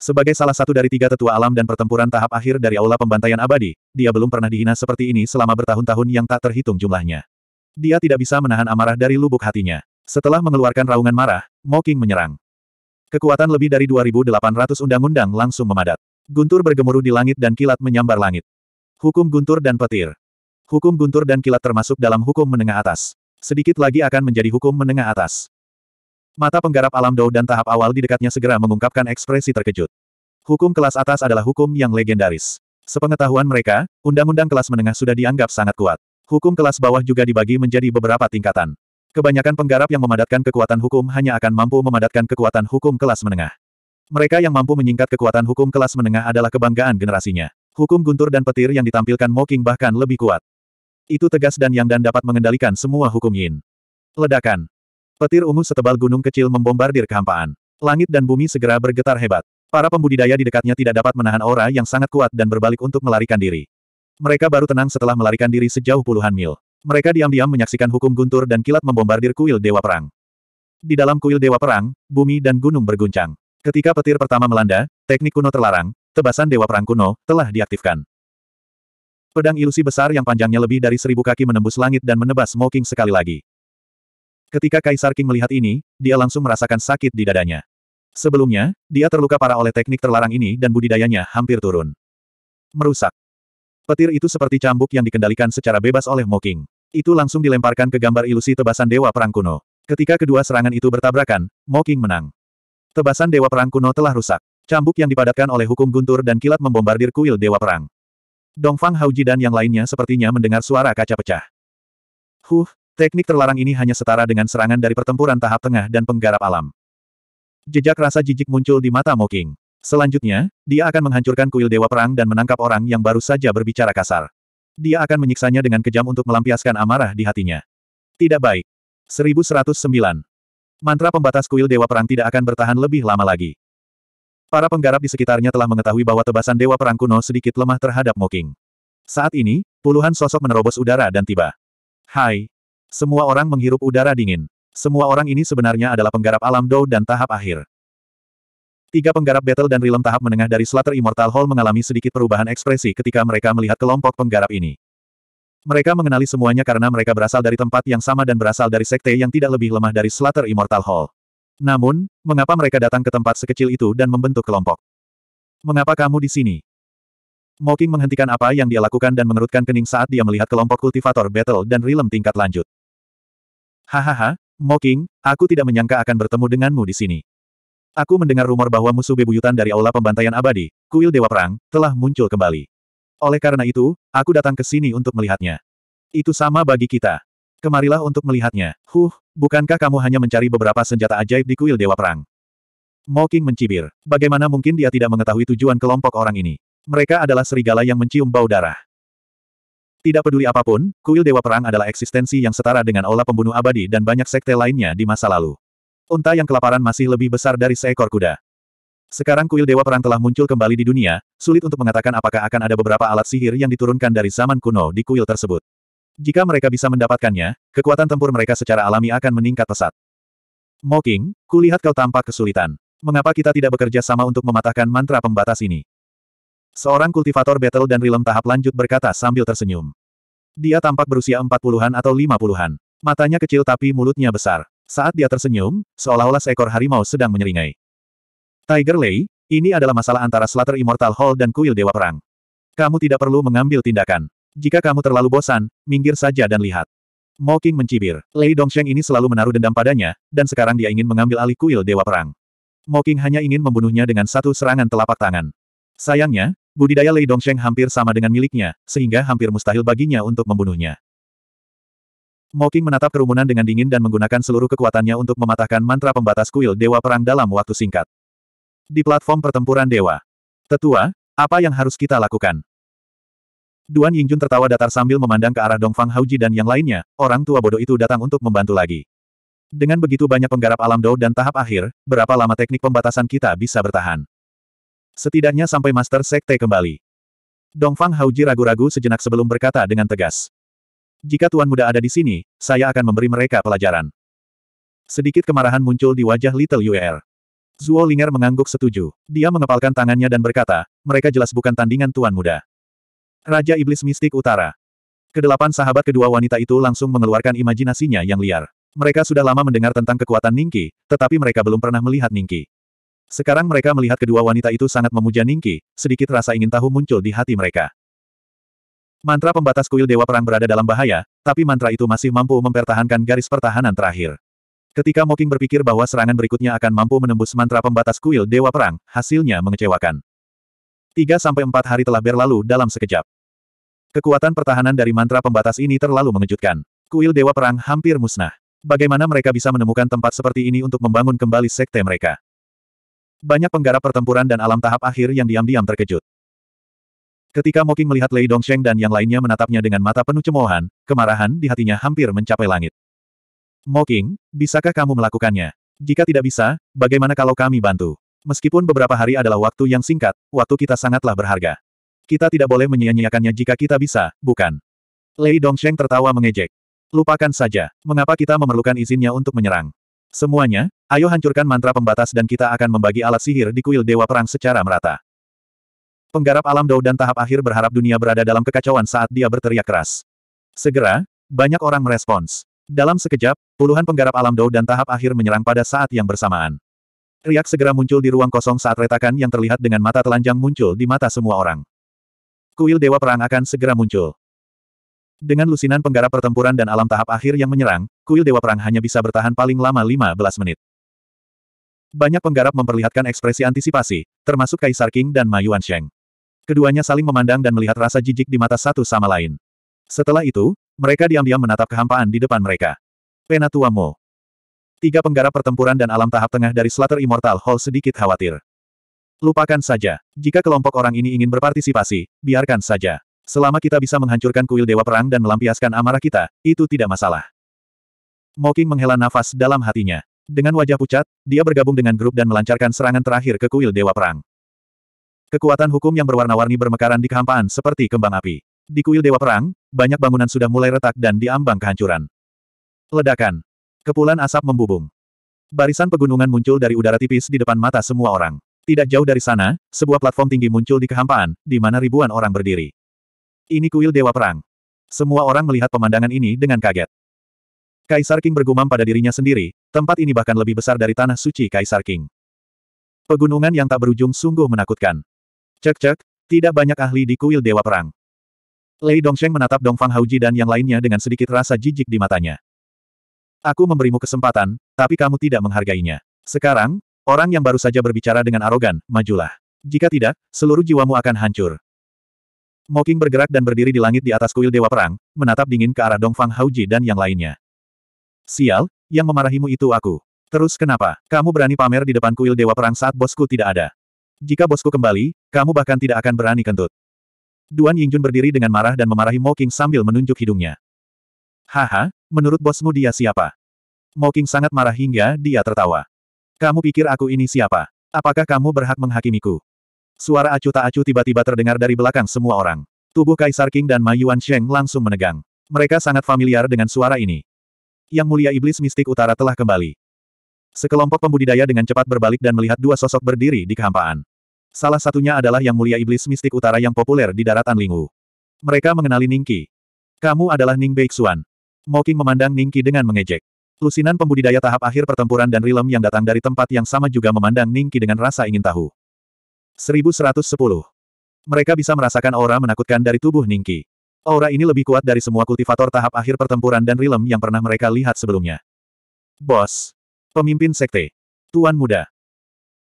Speaker 1: Sebagai salah satu dari tiga tetua alam dan pertempuran tahap akhir dari Aula Pembantaian Abadi, dia belum pernah dihina seperti ini selama bertahun-tahun yang tak terhitung jumlahnya. Dia tidak bisa menahan amarah dari lubuk hatinya. Setelah mengeluarkan raungan marah, Moking menyerang. Kekuatan lebih dari 2.800 undang-undang langsung memadat. Guntur bergemuruh di langit dan kilat menyambar langit. Hukum guntur dan petir. Hukum guntur dan kilat termasuk dalam hukum menengah atas. Sedikit lagi akan menjadi hukum menengah atas. Mata penggarap alam Dao dan tahap awal di dekatnya segera mengungkapkan ekspresi terkejut. Hukum kelas atas adalah hukum yang legendaris. Sepengetahuan mereka, undang-undang kelas menengah sudah dianggap sangat kuat. Hukum kelas bawah juga dibagi menjadi beberapa tingkatan. Kebanyakan penggarap yang memadatkan kekuatan hukum hanya akan mampu memadatkan kekuatan hukum kelas menengah. Mereka yang mampu menyingkat kekuatan hukum kelas menengah adalah kebanggaan generasinya. Hukum guntur dan petir yang ditampilkan Moking bahkan lebih kuat. Itu tegas dan yang dan dapat mengendalikan semua hukum Yin. Ledakan. Petir ungu setebal gunung kecil membombardir kehampaan. Langit dan bumi segera bergetar hebat. Para pembudidaya di dekatnya tidak dapat menahan aura yang sangat kuat dan berbalik untuk melarikan diri. Mereka baru tenang setelah melarikan diri sejauh puluhan mil. Mereka diam-diam menyaksikan hukum guntur dan kilat membombardir kuil Dewa Perang. Di dalam kuil Dewa Perang, bumi dan gunung berguncang. Ketika petir pertama melanda, teknik kuno terlarang, tebasan Dewa Perang kuno, telah diaktifkan. Pedang ilusi besar yang panjangnya lebih dari seribu kaki menembus langit dan menebas Smoking sekali lagi. Ketika Kaisar King melihat ini, dia langsung merasakan sakit di dadanya. Sebelumnya, dia terluka parah oleh teknik terlarang ini dan budidayanya hampir turun. Merusak. Petir itu seperti cambuk yang dikendalikan secara bebas oleh Moking. Itu langsung dilemparkan ke gambar ilusi tebasan Dewa Perang Kuno. Ketika kedua serangan itu bertabrakan, Moking menang. Tebasan Dewa Perang Kuno telah rusak. Cambuk yang dipadatkan oleh hukum guntur dan kilat membombardir kuil Dewa Perang. Dongfang Hauji dan yang lainnya sepertinya mendengar suara kaca pecah. Huh, Teknik terlarang ini hanya setara dengan serangan dari pertempuran tahap tengah dan penggarap alam. Jejak rasa jijik muncul di mata Moking. Selanjutnya, dia akan menghancurkan kuil Dewa Perang dan menangkap orang yang baru saja berbicara kasar. Dia akan menyiksanya dengan kejam untuk melampiaskan amarah di hatinya. Tidak baik. 1109. Mantra pembatas kuil Dewa Perang tidak akan bertahan lebih lama lagi. Para penggarap di sekitarnya telah mengetahui bahwa tebasan Dewa Perang kuno sedikit lemah terhadap Moking. Saat ini, puluhan sosok menerobos udara dan tiba. Hai, semua orang menghirup udara dingin. Semua orang ini sebenarnya adalah penggarap alam Dou dan tahap akhir. Tiga penggarap battle dan realm tahap menengah dari Slater Immortal Hall mengalami sedikit perubahan ekspresi ketika mereka melihat kelompok penggarap ini. Mereka mengenali semuanya karena mereka berasal dari tempat yang sama dan berasal dari sekte yang tidak lebih lemah dari Slater Immortal Hall. Namun, mengapa mereka datang ke tempat sekecil itu dan membentuk kelompok? Mengapa kamu di sini? Mocking menghentikan apa yang dia lakukan dan mengerutkan kening saat dia melihat kelompok kultivator battle dan realm tingkat lanjut. Hahaha, Moking, aku tidak menyangka akan bertemu denganmu di sini. Aku mendengar rumor bahwa musuh bebuyutan dari Aula Pembantaian Abadi, Kuil Dewa Perang, telah muncul kembali. Oleh karena itu, aku datang ke sini untuk melihatnya. Itu sama bagi kita. Kemarilah untuk melihatnya. Huh, bukankah kamu hanya mencari beberapa senjata ajaib di Kuil Dewa Perang? Moking mencibir. Bagaimana mungkin dia tidak mengetahui tujuan kelompok orang ini? Mereka adalah serigala yang mencium bau darah. Tidak peduli apapun, kuil Dewa Perang adalah eksistensi yang setara dengan aula pembunuh abadi dan banyak sekte lainnya di masa lalu. Unta yang kelaparan masih lebih besar dari seekor kuda. Sekarang kuil Dewa Perang telah muncul kembali di dunia, sulit untuk mengatakan apakah akan ada beberapa alat sihir yang diturunkan dari zaman kuno di kuil tersebut. Jika mereka bisa mendapatkannya, kekuatan tempur mereka secara alami akan meningkat pesat. Moking, kulihat kau tampak kesulitan. Mengapa kita tidak bekerja sama untuk mematahkan mantra pembatas ini? Seorang kultivator battle dan Rilem tahap lanjut berkata sambil tersenyum. Dia tampak berusia 40-an atau 50-an. Matanya kecil tapi mulutnya besar. Saat dia tersenyum, seolah-olah seekor harimau sedang menyeringai. Tiger Lei, ini adalah masalah antara Slater Immortal Hall dan Kuil Dewa Perang. Kamu tidak perlu mengambil tindakan. Jika kamu terlalu bosan, minggir saja dan lihat. Mocking mencibir. Lei Dongsheng ini selalu menaruh dendam padanya, dan sekarang dia ingin mengambil alih Kuil Dewa Perang. Mocking hanya ingin membunuhnya dengan satu serangan telapak tangan. Sayangnya, Budidaya Lei Dongsheng hampir sama dengan miliknya, sehingga hampir mustahil baginya untuk membunuhnya. Moking menatap kerumunan dengan dingin dan menggunakan seluruh kekuatannya untuk mematahkan mantra pembatas kuil Dewa Perang dalam waktu singkat. Di platform pertempuran Dewa. Tetua, apa yang harus kita lakukan? Duan Yingjun tertawa datar sambil memandang ke arah Dongfang Hauji dan yang lainnya, orang tua bodoh itu datang untuk membantu lagi. Dengan begitu banyak penggarap alam dou dan tahap akhir, berapa lama teknik pembatasan kita bisa bertahan? Setidaknya sampai Master Sekte kembali. Dongfang Hauji ragu-ragu sejenak sebelum berkata dengan tegas. Jika Tuan Muda ada di sini, saya akan memberi mereka pelajaran. Sedikit kemarahan muncul di wajah Little Yuer. Zuo Linger mengangguk setuju. Dia mengepalkan tangannya dan berkata, mereka jelas bukan tandingan Tuan Muda. Raja Iblis Mistik Utara. Kedelapan sahabat kedua wanita itu langsung mengeluarkan imajinasinya yang liar. Mereka sudah lama mendengar tentang kekuatan Ningki, tetapi mereka belum pernah melihat Ningki. Sekarang mereka melihat kedua wanita itu sangat memuja Ningki, sedikit rasa ingin tahu muncul di hati mereka. Mantra pembatas kuil Dewa Perang berada dalam bahaya, tapi mantra itu masih mampu mempertahankan garis pertahanan terakhir. Ketika Moking berpikir bahwa serangan berikutnya akan mampu menembus mantra pembatas kuil Dewa Perang, hasilnya mengecewakan. Tiga sampai empat hari telah berlalu dalam sekejap. Kekuatan pertahanan dari mantra pembatas ini terlalu mengejutkan. Kuil Dewa Perang hampir musnah. Bagaimana mereka bisa menemukan tempat seperti ini untuk membangun kembali sekte mereka? Banyak penggarap pertempuran dan alam tahap akhir yang diam-diam terkejut. Ketika Moking melihat Lei Dongsheng dan yang lainnya menatapnya dengan mata penuh cemoohan, kemarahan di hatinya hampir mencapai langit. Moking, bisakah kamu melakukannya? Jika tidak bisa, bagaimana kalau kami bantu? Meskipun beberapa hari adalah waktu yang singkat, waktu kita sangatlah berharga. Kita tidak boleh menyia-nyiakannya jika kita bisa, bukan? Lei Dongsheng tertawa mengejek. Lupakan saja, mengapa kita memerlukan izinnya untuk menyerang? Semuanya, ayo hancurkan mantra pembatas dan kita akan membagi alat sihir di kuil Dewa Perang secara merata. Penggarap alam Dao dan tahap akhir berharap dunia berada dalam kekacauan saat dia berteriak keras. Segera, banyak orang merespons. Dalam sekejap, puluhan penggarap alam Dao dan tahap akhir menyerang pada saat yang bersamaan. Riak segera muncul di ruang kosong saat retakan yang terlihat dengan mata telanjang muncul di mata semua orang. Kuil Dewa Perang akan segera muncul. Dengan lusinan penggarap pertempuran dan alam tahap akhir yang menyerang, kuil Dewa Perang hanya bisa bertahan paling lama 15 menit. Banyak penggarap memperlihatkan ekspresi antisipasi, termasuk Kaisar King dan Ma Yuan Sheng. Keduanya saling memandang dan melihat rasa jijik di mata satu sama lain. Setelah itu, mereka diam-diam menatap kehampaan di depan mereka. Penatua Mo. Tiga penggarap pertempuran dan alam tahap tengah dari Slater Immortal Hall sedikit khawatir. Lupakan saja. Jika kelompok orang ini ingin berpartisipasi, biarkan saja. Selama kita bisa menghancurkan kuil Dewa Perang dan melampiaskan amarah kita, itu tidak masalah. Moking menghela nafas dalam hatinya. Dengan wajah pucat, dia bergabung dengan grup dan melancarkan serangan terakhir ke kuil Dewa Perang. Kekuatan hukum yang berwarna-warni bermekaran di kehampaan seperti kembang api. Di kuil Dewa Perang, banyak bangunan sudah mulai retak dan diambang kehancuran. Ledakan. Kepulan asap membubung. Barisan pegunungan muncul dari udara tipis di depan mata semua orang. Tidak jauh dari sana, sebuah platform tinggi muncul di kehampaan, di mana ribuan orang berdiri. Ini kuil Dewa Perang. Semua orang melihat pemandangan ini dengan kaget. Kaisar King bergumam pada dirinya sendiri, tempat ini bahkan lebih besar dari tanah suci Kaisar King. Pegunungan yang tak berujung sungguh menakutkan. Cek-cek, tidak banyak ahli di kuil Dewa Perang. Lei Dongsheng menatap Dongfang Hauji dan yang lainnya dengan sedikit rasa jijik di matanya. Aku memberimu kesempatan, tapi kamu tidak menghargainya. Sekarang, orang yang baru saja berbicara dengan arogan, majulah. Jika tidak, seluruh jiwamu akan hancur. Moking bergerak dan berdiri di langit di atas kuil Dewa Perang, menatap dingin ke arah Dongfang Hauji dan yang lainnya. Sial, yang memarahimu itu aku. Terus kenapa? Kamu berani pamer di depan kuil Dewa Perang saat bosku tidak ada. Jika bosku kembali, kamu bahkan tidak akan berani kentut. Duan Yingjun berdiri dengan marah dan memarahi Moking sambil menunjuk hidungnya. Haha, menurut bosmu dia siapa? Moking sangat marah hingga dia tertawa. Kamu pikir aku ini siapa? Apakah kamu berhak menghakimiku? Suara acuh tak acuh tiba-tiba terdengar dari belakang semua orang. Tubuh Kaisar King dan Ma Yuan Sheng langsung menegang. Mereka sangat familiar dengan suara ini. Yang mulia iblis mistik utara telah kembali. Sekelompok pembudidaya dengan cepat berbalik dan melihat dua sosok berdiri di kehampaan. Salah satunya adalah yang mulia iblis mistik utara yang populer di daratan Lingwu. Mereka mengenali Ningqi. Kamu adalah Ning Beixuan. Moking memandang Ningqi dengan mengejek. Lusinan pembudidaya tahap akhir pertempuran dan Rilem yang datang dari tempat yang sama juga memandang Ningqi dengan rasa ingin tahu. 1110. Mereka bisa merasakan aura menakutkan dari tubuh Ningki. Aura ini lebih kuat dari semua kultivator tahap akhir pertempuran dan rilem yang pernah mereka lihat sebelumnya. Bos. Pemimpin sekte. Tuan muda.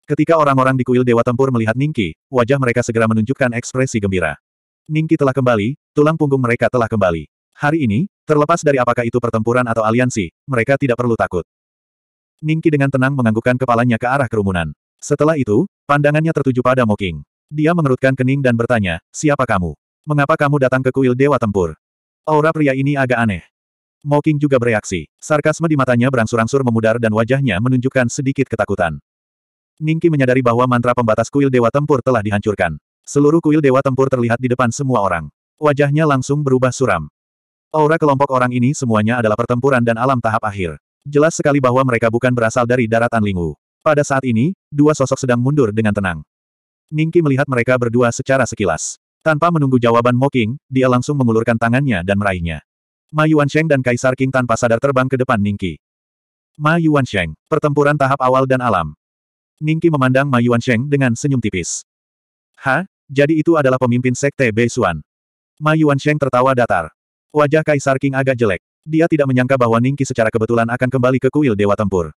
Speaker 1: Ketika orang-orang di kuil Dewa Tempur melihat Ningki, wajah mereka segera menunjukkan ekspresi gembira. Ningki telah kembali, tulang punggung mereka telah kembali. Hari ini, terlepas dari apakah itu pertempuran atau aliansi, mereka tidak perlu takut. Ningki dengan tenang menganggukkan kepalanya ke arah kerumunan. Setelah itu, pandangannya tertuju pada Moking. Dia mengerutkan kening dan bertanya, siapa kamu? Mengapa kamu datang ke kuil Dewa Tempur? Aura pria ini agak aneh. Moking juga bereaksi. Sarkasme di matanya berangsur-angsur memudar dan wajahnya menunjukkan sedikit ketakutan. Ningki menyadari bahwa mantra pembatas kuil Dewa Tempur telah dihancurkan. Seluruh kuil Dewa Tempur terlihat di depan semua orang. Wajahnya langsung berubah suram. Aura kelompok orang ini semuanya adalah pertempuran dan alam tahap akhir. Jelas sekali bahwa mereka bukan berasal dari daratan Lingwu. Pada saat ini, dua sosok sedang mundur dengan tenang. Ningki melihat mereka berdua secara sekilas. Tanpa menunggu jawaban Moking, dia langsung mengulurkan tangannya dan meraihnya. Ma Yuansheng dan Kaisar King tanpa sadar terbang ke depan Ningki. Ma Yuansheng, pertempuran tahap awal dan alam. Ningki memandang Ma Yuansheng dengan senyum tipis. Ha, jadi itu adalah pemimpin sekte Beisuan. Ma Yuansheng tertawa datar. Wajah Kaisar King agak jelek. Dia tidak menyangka bahwa Ningki secara kebetulan akan kembali ke kuil Dewa Tempur.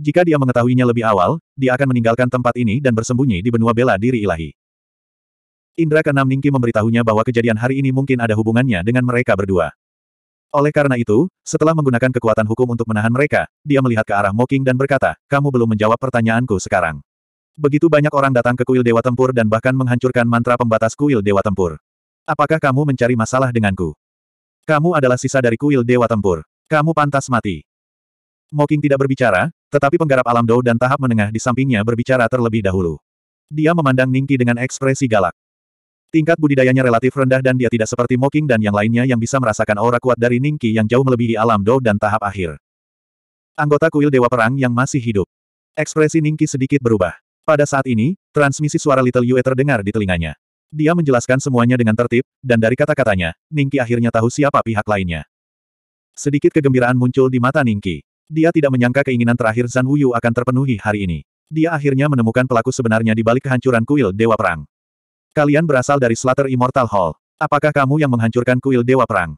Speaker 1: Jika dia mengetahuinya lebih awal, dia akan meninggalkan tempat ini dan bersembunyi di benua bela diri ilahi. Indra keenam Ningki memberitahunya bahwa kejadian hari ini mungkin ada hubungannya dengan mereka berdua. Oleh karena itu, setelah menggunakan kekuatan hukum untuk menahan mereka, dia melihat ke arah Moking dan berkata, kamu belum menjawab pertanyaanku sekarang. Begitu banyak orang datang ke kuil Dewa Tempur dan bahkan menghancurkan mantra pembatas kuil Dewa Tempur. Apakah kamu mencari masalah denganku? Kamu adalah sisa dari kuil Dewa Tempur. Kamu pantas mati. Moking tidak berbicara, tetapi penggarap alam Dou dan tahap menengah di sampingnya berbicara terlebih dahulu. Dia memandang Ningki dengan ekspresi galak. Tingkat budidayanya relatif rendah dan dia tidak seperti Moking dan yang lainnya yang bisa merasakan aura kuat dari Ningki yang jauh melebihi alam Dou dan tahap akhir. Anggota kuil Dewa Perang yang masih hidup. Ekspresi Ningki sedikit berubah. Pada saat ini, transmisi suara Little Yue terdengar di telinganya. Dia menjelaskan semuanya dengan tertib, dan dari kata-katanya, Ningki akhirnya tahu siapa pihak lainnya. Sedikit kegembiraan muncul di mata Ningki. Dia tidak menyangka keinginan terakhir Zhan Wuyu akan terpenuhi hari ini. Dia akhirnya menemukan pelaku sebenarnya di balik kehancuran kuil Dewa Perang. Kalian berasal dari Slater Immortal Hall. Apakah kamu yang menghancurkan kuil Dewa Perang?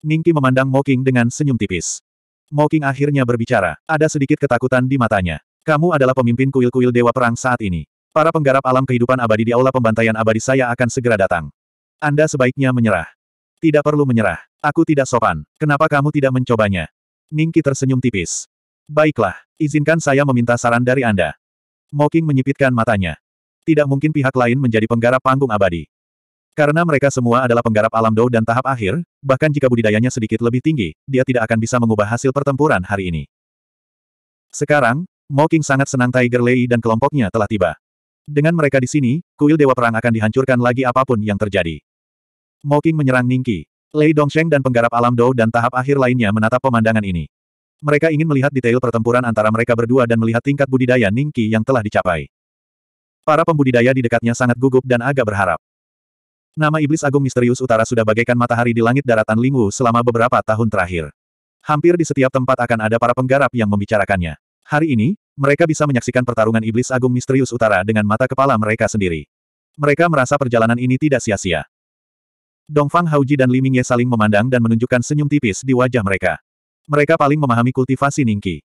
Speaker 1: Ningki memandang Moking dengan senyum tipis. Moking akhirnya berbicara. Ada sedikit ketakutan di matanya. Kamu adalah pemimpin kuil-kuil Dewa Perang saat ini. Para penggarap alam kehidupan abadi di aula pembantaian abadi saya akan segera datang. Anda sebaiknya menyerah. Tidak perlu menyerah. Aku tidak sopan. Kenapa kamu tidak mencobanya? Ningki tersenyum tipis. Baiklah, izinkan saya meminta saran dari Anda. Moking menyipitkan matanya. Tidak mungkin pihak lain menjadi penggarap panggung abadi. Karena mereka semua adalah penggarap alam Dou dan tahap akhir, bahkan jika budidayanya sedikit lebih tinggi, dia tidak akan bisa mengubah hasil pertempuran hari ini. Sekarang, Moking sangat senang Tiger Lei dan kelompoknya telah tiba. Dengan mereka di sini, kuil Dewa Perang akan dihancurkan lagi apapun yang terjadi. Moking menyerang Ningki. Lei Dongsheng dan penggarap alam Dou dan tahap akhir lainnya menatap pemandangan ini. Mereka ingin melihat detail pertempuran antara mereka berdua dan melihat tingkat budidaya Ningqi yang telah dicapai. Para pembudidaya di dekatnya sangat gugup dan agak berharap. Nama Iblis Agung Misterius Utara sudah bagaikan matahari di langit daratan Lingwu selama beberapa tahun terakhir. Hampir di setiap tempat akan ada para penggarap yang membicarakannya. Hari ini, mereka bisa menyaksikan pertarungan Iblis Agung Misterius Utara dengan mata kepala mereka sendiri. Mereka merasa perjalanan ini tidak sia-sia. Dongfang Hauji dan Limingye saling memandang dan menunjukkan senyum tipis di wajah mereka. Mereka paling memahami kultivasi Ningqi.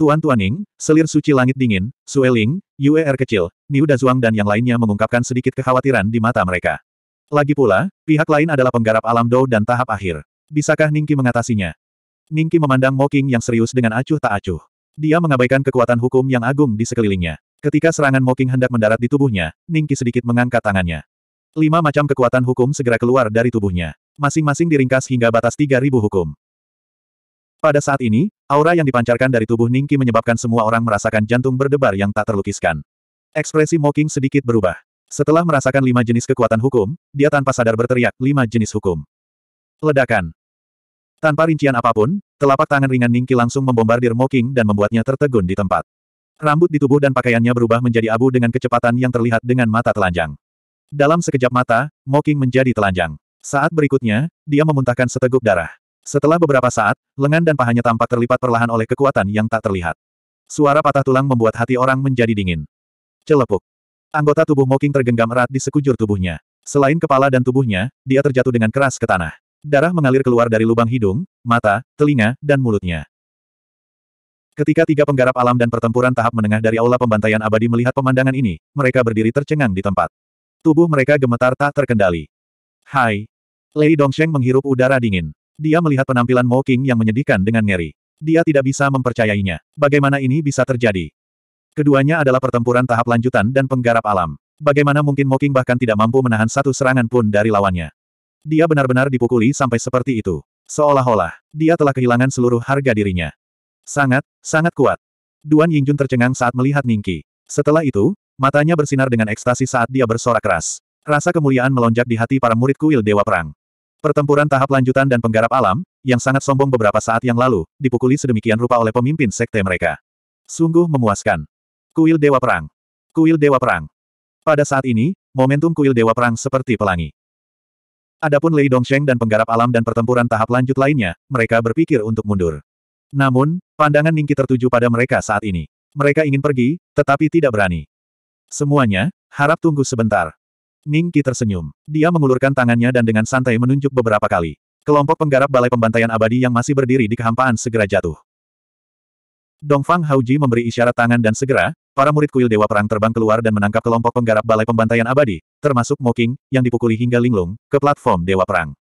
Speaker 1: Tuan Tuaning, selir suci langit dingin, Sueling, Er kecil, Niu Dazuang dan yang lainnya mengungkapkan sedikit kekhawatiran di mata mereka. Lagi pula, pihak lain adalah penggarap alam Dou dan tahap akhir. Bisakah Ningki mengatasinya? Ningki memandang Moking yang serius dengan acuh tak acuh. Dia mengabaikan kekuatan hukum yang agung di sekelilingnya. Ketika serangan Moking hendak mendarat di tubuhnya, Ningki sedikit mengangkat tangannya. Lima macam kekuatan hukum segera keluar dari tubuhnya. Masing-masing diringkas hingga batas 3.000 hukum. Pada saat ini, aura yang dipancarkan dari tubuh Ningki menyebabkan semua orang merasakan jantung berdebar yang tak terlukiskan. Ekspresi Moking sedikit berubah. Setelah merasakan lima jenis kekuatan hukum, dia tanpa sadar berteriak, lima jenis hukum. Ledakan. Tanpa rincian apapun, telapak tangan ringan Ningki langsung membombardir Moking dan membuatnya tertegun di tempat. Rambut di tubuh dan pakaiannya berubah menjadi abu dengan kecepatan yang terlihat dengan mata telanjang. Dalam sekejap mata, Moking menjadi telanjang. Saat berikutnya, dia memuntahkan seteguk darah. Setelah beberapa saat, lengan dan pahanya tampak terlipat perlahan oleh kekuatan yang tak terlihat. Suara patah tulang membuat hati orang menjadi dingin. Celepuk. Anggota tubuh Moking tergenggam erat di sekujur tubuhnya. Selain kepala dan tubuhnya, dia terjatuh dengan keras ke tanah. Darah mengalir keluar dari lubang hidung, mata, telinga, dan mulutnya. Ketika tiga penggarap alam dan pertempuran tahap menengah dari aula pembantaian abadi melihat pemandangan ini, mereka berdiri tercengang di tempat. Tubuh mereka gemetar tak terkendali. Hai. Lei Dongsheng menghirup udara dingin. Dia melihat penampilan Mo King yang menyedihkan dengan ngeri. Dia tidak bisa mempercayainya. Bagaimana ini bisa terjadi? Keduanya adalah pertempuran tahap lanjutan dan penggarap alam. Bagaimana mungkin Mo King bahkan tidak mampu menahan satu serangan pun dari lawannya? Dia benar-benar dipukuli sampai seperti itu. Seolah-olah, dia telah kehilangan seluruh harga dirinya. Sangat, sangat kuat. Duan Yingjun tercengang saat melihat Ningki. Setelah itu, Matanya bersinar dengan ekstasi saat dia bersorak keras. Rasa kemuliaan melonjak di hati para murid kuil Dewa Perang. Pertempuran tahap lanjutan dan penggarap alam, yang sangat sombong beberapa saat yang lalu, dipukuli sedemikian rupa oleh pemimpin sekte mereka. Sungguh memuaskan. Kuil Dewa Perang. Kuil Dewa Perang. Pada saat ini, momentum kuil Dewa Perang seperti pelangi. Adapun Lei Dongsheng dan penggarap alam dan pertempuran tahap lanjut lainnya, mereka berpikir untuk mundur. Namun, pandangan Ningki tertuju pada mereka saat ini. Mereka ingin pergi, tetapi tidak berani. Semuanya, harap tunggu sebentar. Ningki tersenyum. Dia mengulurkan tangannya dan dengan santai menunjuk beberapa kali. Kelompok penggarap balai pembantaian abadi yang masih berdiri di kehampaan segera jatuh. Dongfang Hauji memberi isyarat tangan dan segera, para murid kuil Dewa Perang terbang keluar dan menangkap kelompok penggarap balai pembantaian abadi, termasuk Moking, yang dipukuli hingga linglung, ke platform Dewa Perang.